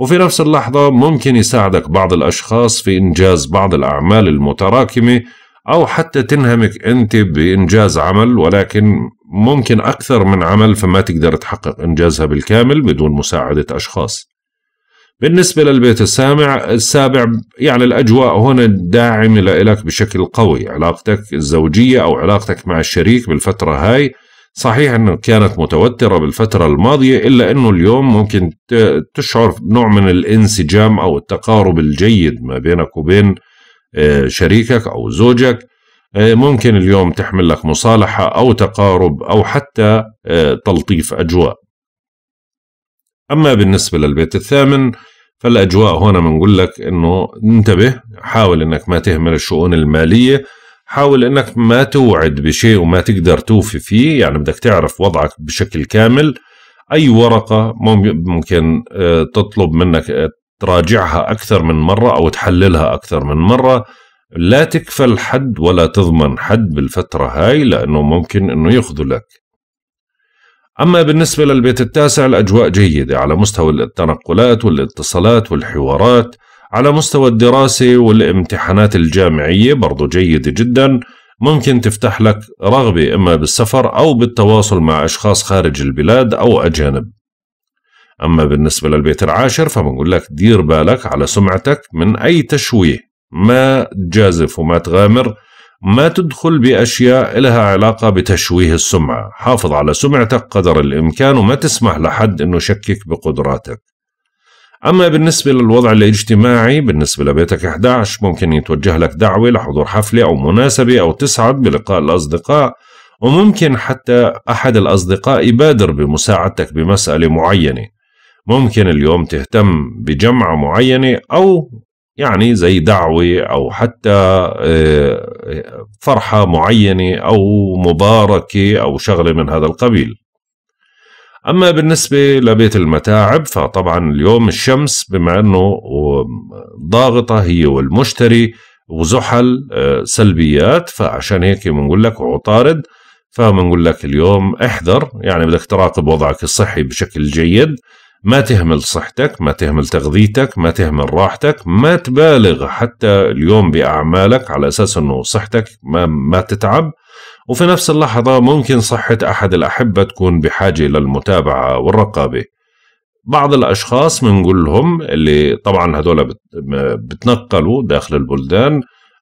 وفي نفس اللحظة ممكن يساعدك بعض الأشخاص في إنجاز بعض الأعمال المتراكمة أو حتى تنهمك أنت بإنجاز عمل ولكن ممكن أكثر من عمل فما تقدر تحقق إنجازها بالكامل بدون مساعدة أشخاص بالنسبة للبيت السامع السابع يعني الأجواء هنا داعمة لإلك بشكل قوي علاقتك الزوجية أو علاقتك مع الشريك بالفترة هاي صحيح أنه كانت متوترة بالفترة الماضية إلا أنه اليوم ممكن تشعر بنوع من الانسجام أو التقارب الجيد ما بينك وبين آه، شريكك أو زوجك آه، ممكن اليوم تحمل لك مصالحة أو تقارب أو حتى آه، تلطيف أجواء أما بالنسبة للبيت الثامن فالاجواء هنا بنقول لك انه انتبه حاول انك ما تهمل الشؤون الماليه حاول انك ما توعد بشيء وما تقدر توفي فيه يعني بدك تعرف وضعك بشكل كامل اي ورقه ممكن آه، تطلب منك آه، تراجعها اكثر من مره او تحللها اكثر من مره لا تكفل حد ولا تضمن حد بالفتره هاي لانه ممكن انه ياخذوا لك أما بالنسبة للبيت التاسع الأجواء جيدة على مستوى التنقلات والاتصالات والحوارات على مستوى الدراسة والامتحانات الجامعية برضو جيدة جدا ممكن تفتح لك رغبة إما بالسفر أو بالتواصل مع أشخاص خارج البلاد أو أجانب أما بالنسبة للبيت العاشر فبنقول لك دير بالك على سمعتك من أي تشويه ما تجازف وما تغامر ما تدخل بأشياء لها علاقة بتشويه السمعة حافظ على سمعتك قدر الإمكان وما تسمح لحد أنه يشكك بقدراتك أما بالنسبة للوضع الاجتماعي بالنسبة لبيتك 11 ممكن يتوجه لك دعوة لحضور حفلة أو مناسبة أو تسعد بلقاء الأصدقاء وممكن حتى أحد الأصدقاء يبادر بمساعدتك بمسألة معينة ممكن اليوم تهتم بجمعة معينة أو يعني زي دعوة أو حتى آه، فرحة معينة أو مباركة أو شغلة من هذا القبيل أما بالنسبة لبيت المتاعب فطبعا اليوم الشمس بما أنه ضاغطة هي والمشتري وزحل آه، سلبيات فعشان هيك بنقول لك وعطارد فبنقول لك اليوم احذر يعني بدك تراقب وضعك الصحي بشكل جيد ما تهمل صحتك ما تهمل تغذيتك ما تهمل راحتك ما تبالغ حتى اليوم بأعمالك على أساس أنه صحتك ما, ما تتعب وفي نفس اللحظة ممكن صحة أحد الأحبة تكون بحاجة للمتابعة والرقابة بعض الأشخاص بنقول لهم اللي طبعا هذول بتنقلوا داخل البلدان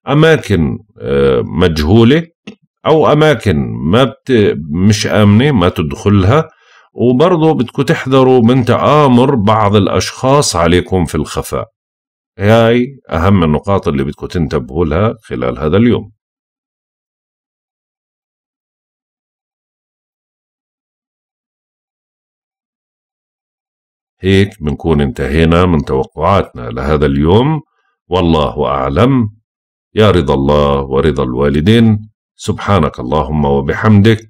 أماكن آه، مجهولة أو أماكن ما بت... مش آمنة ما تدخلها وبرضه بدكم تحذروا من تآمر بعض الأشخاص عليكم في الخفاء هاي أهم النقاط اللي بدكم تنتبهوا لها خلال هذا اليوم هيك بنكون انتهينا من توقعاتنا لهذا اليوم والله أعلم يا رضا الله ورضا الوالدين سبحانك اللهم وبحمدك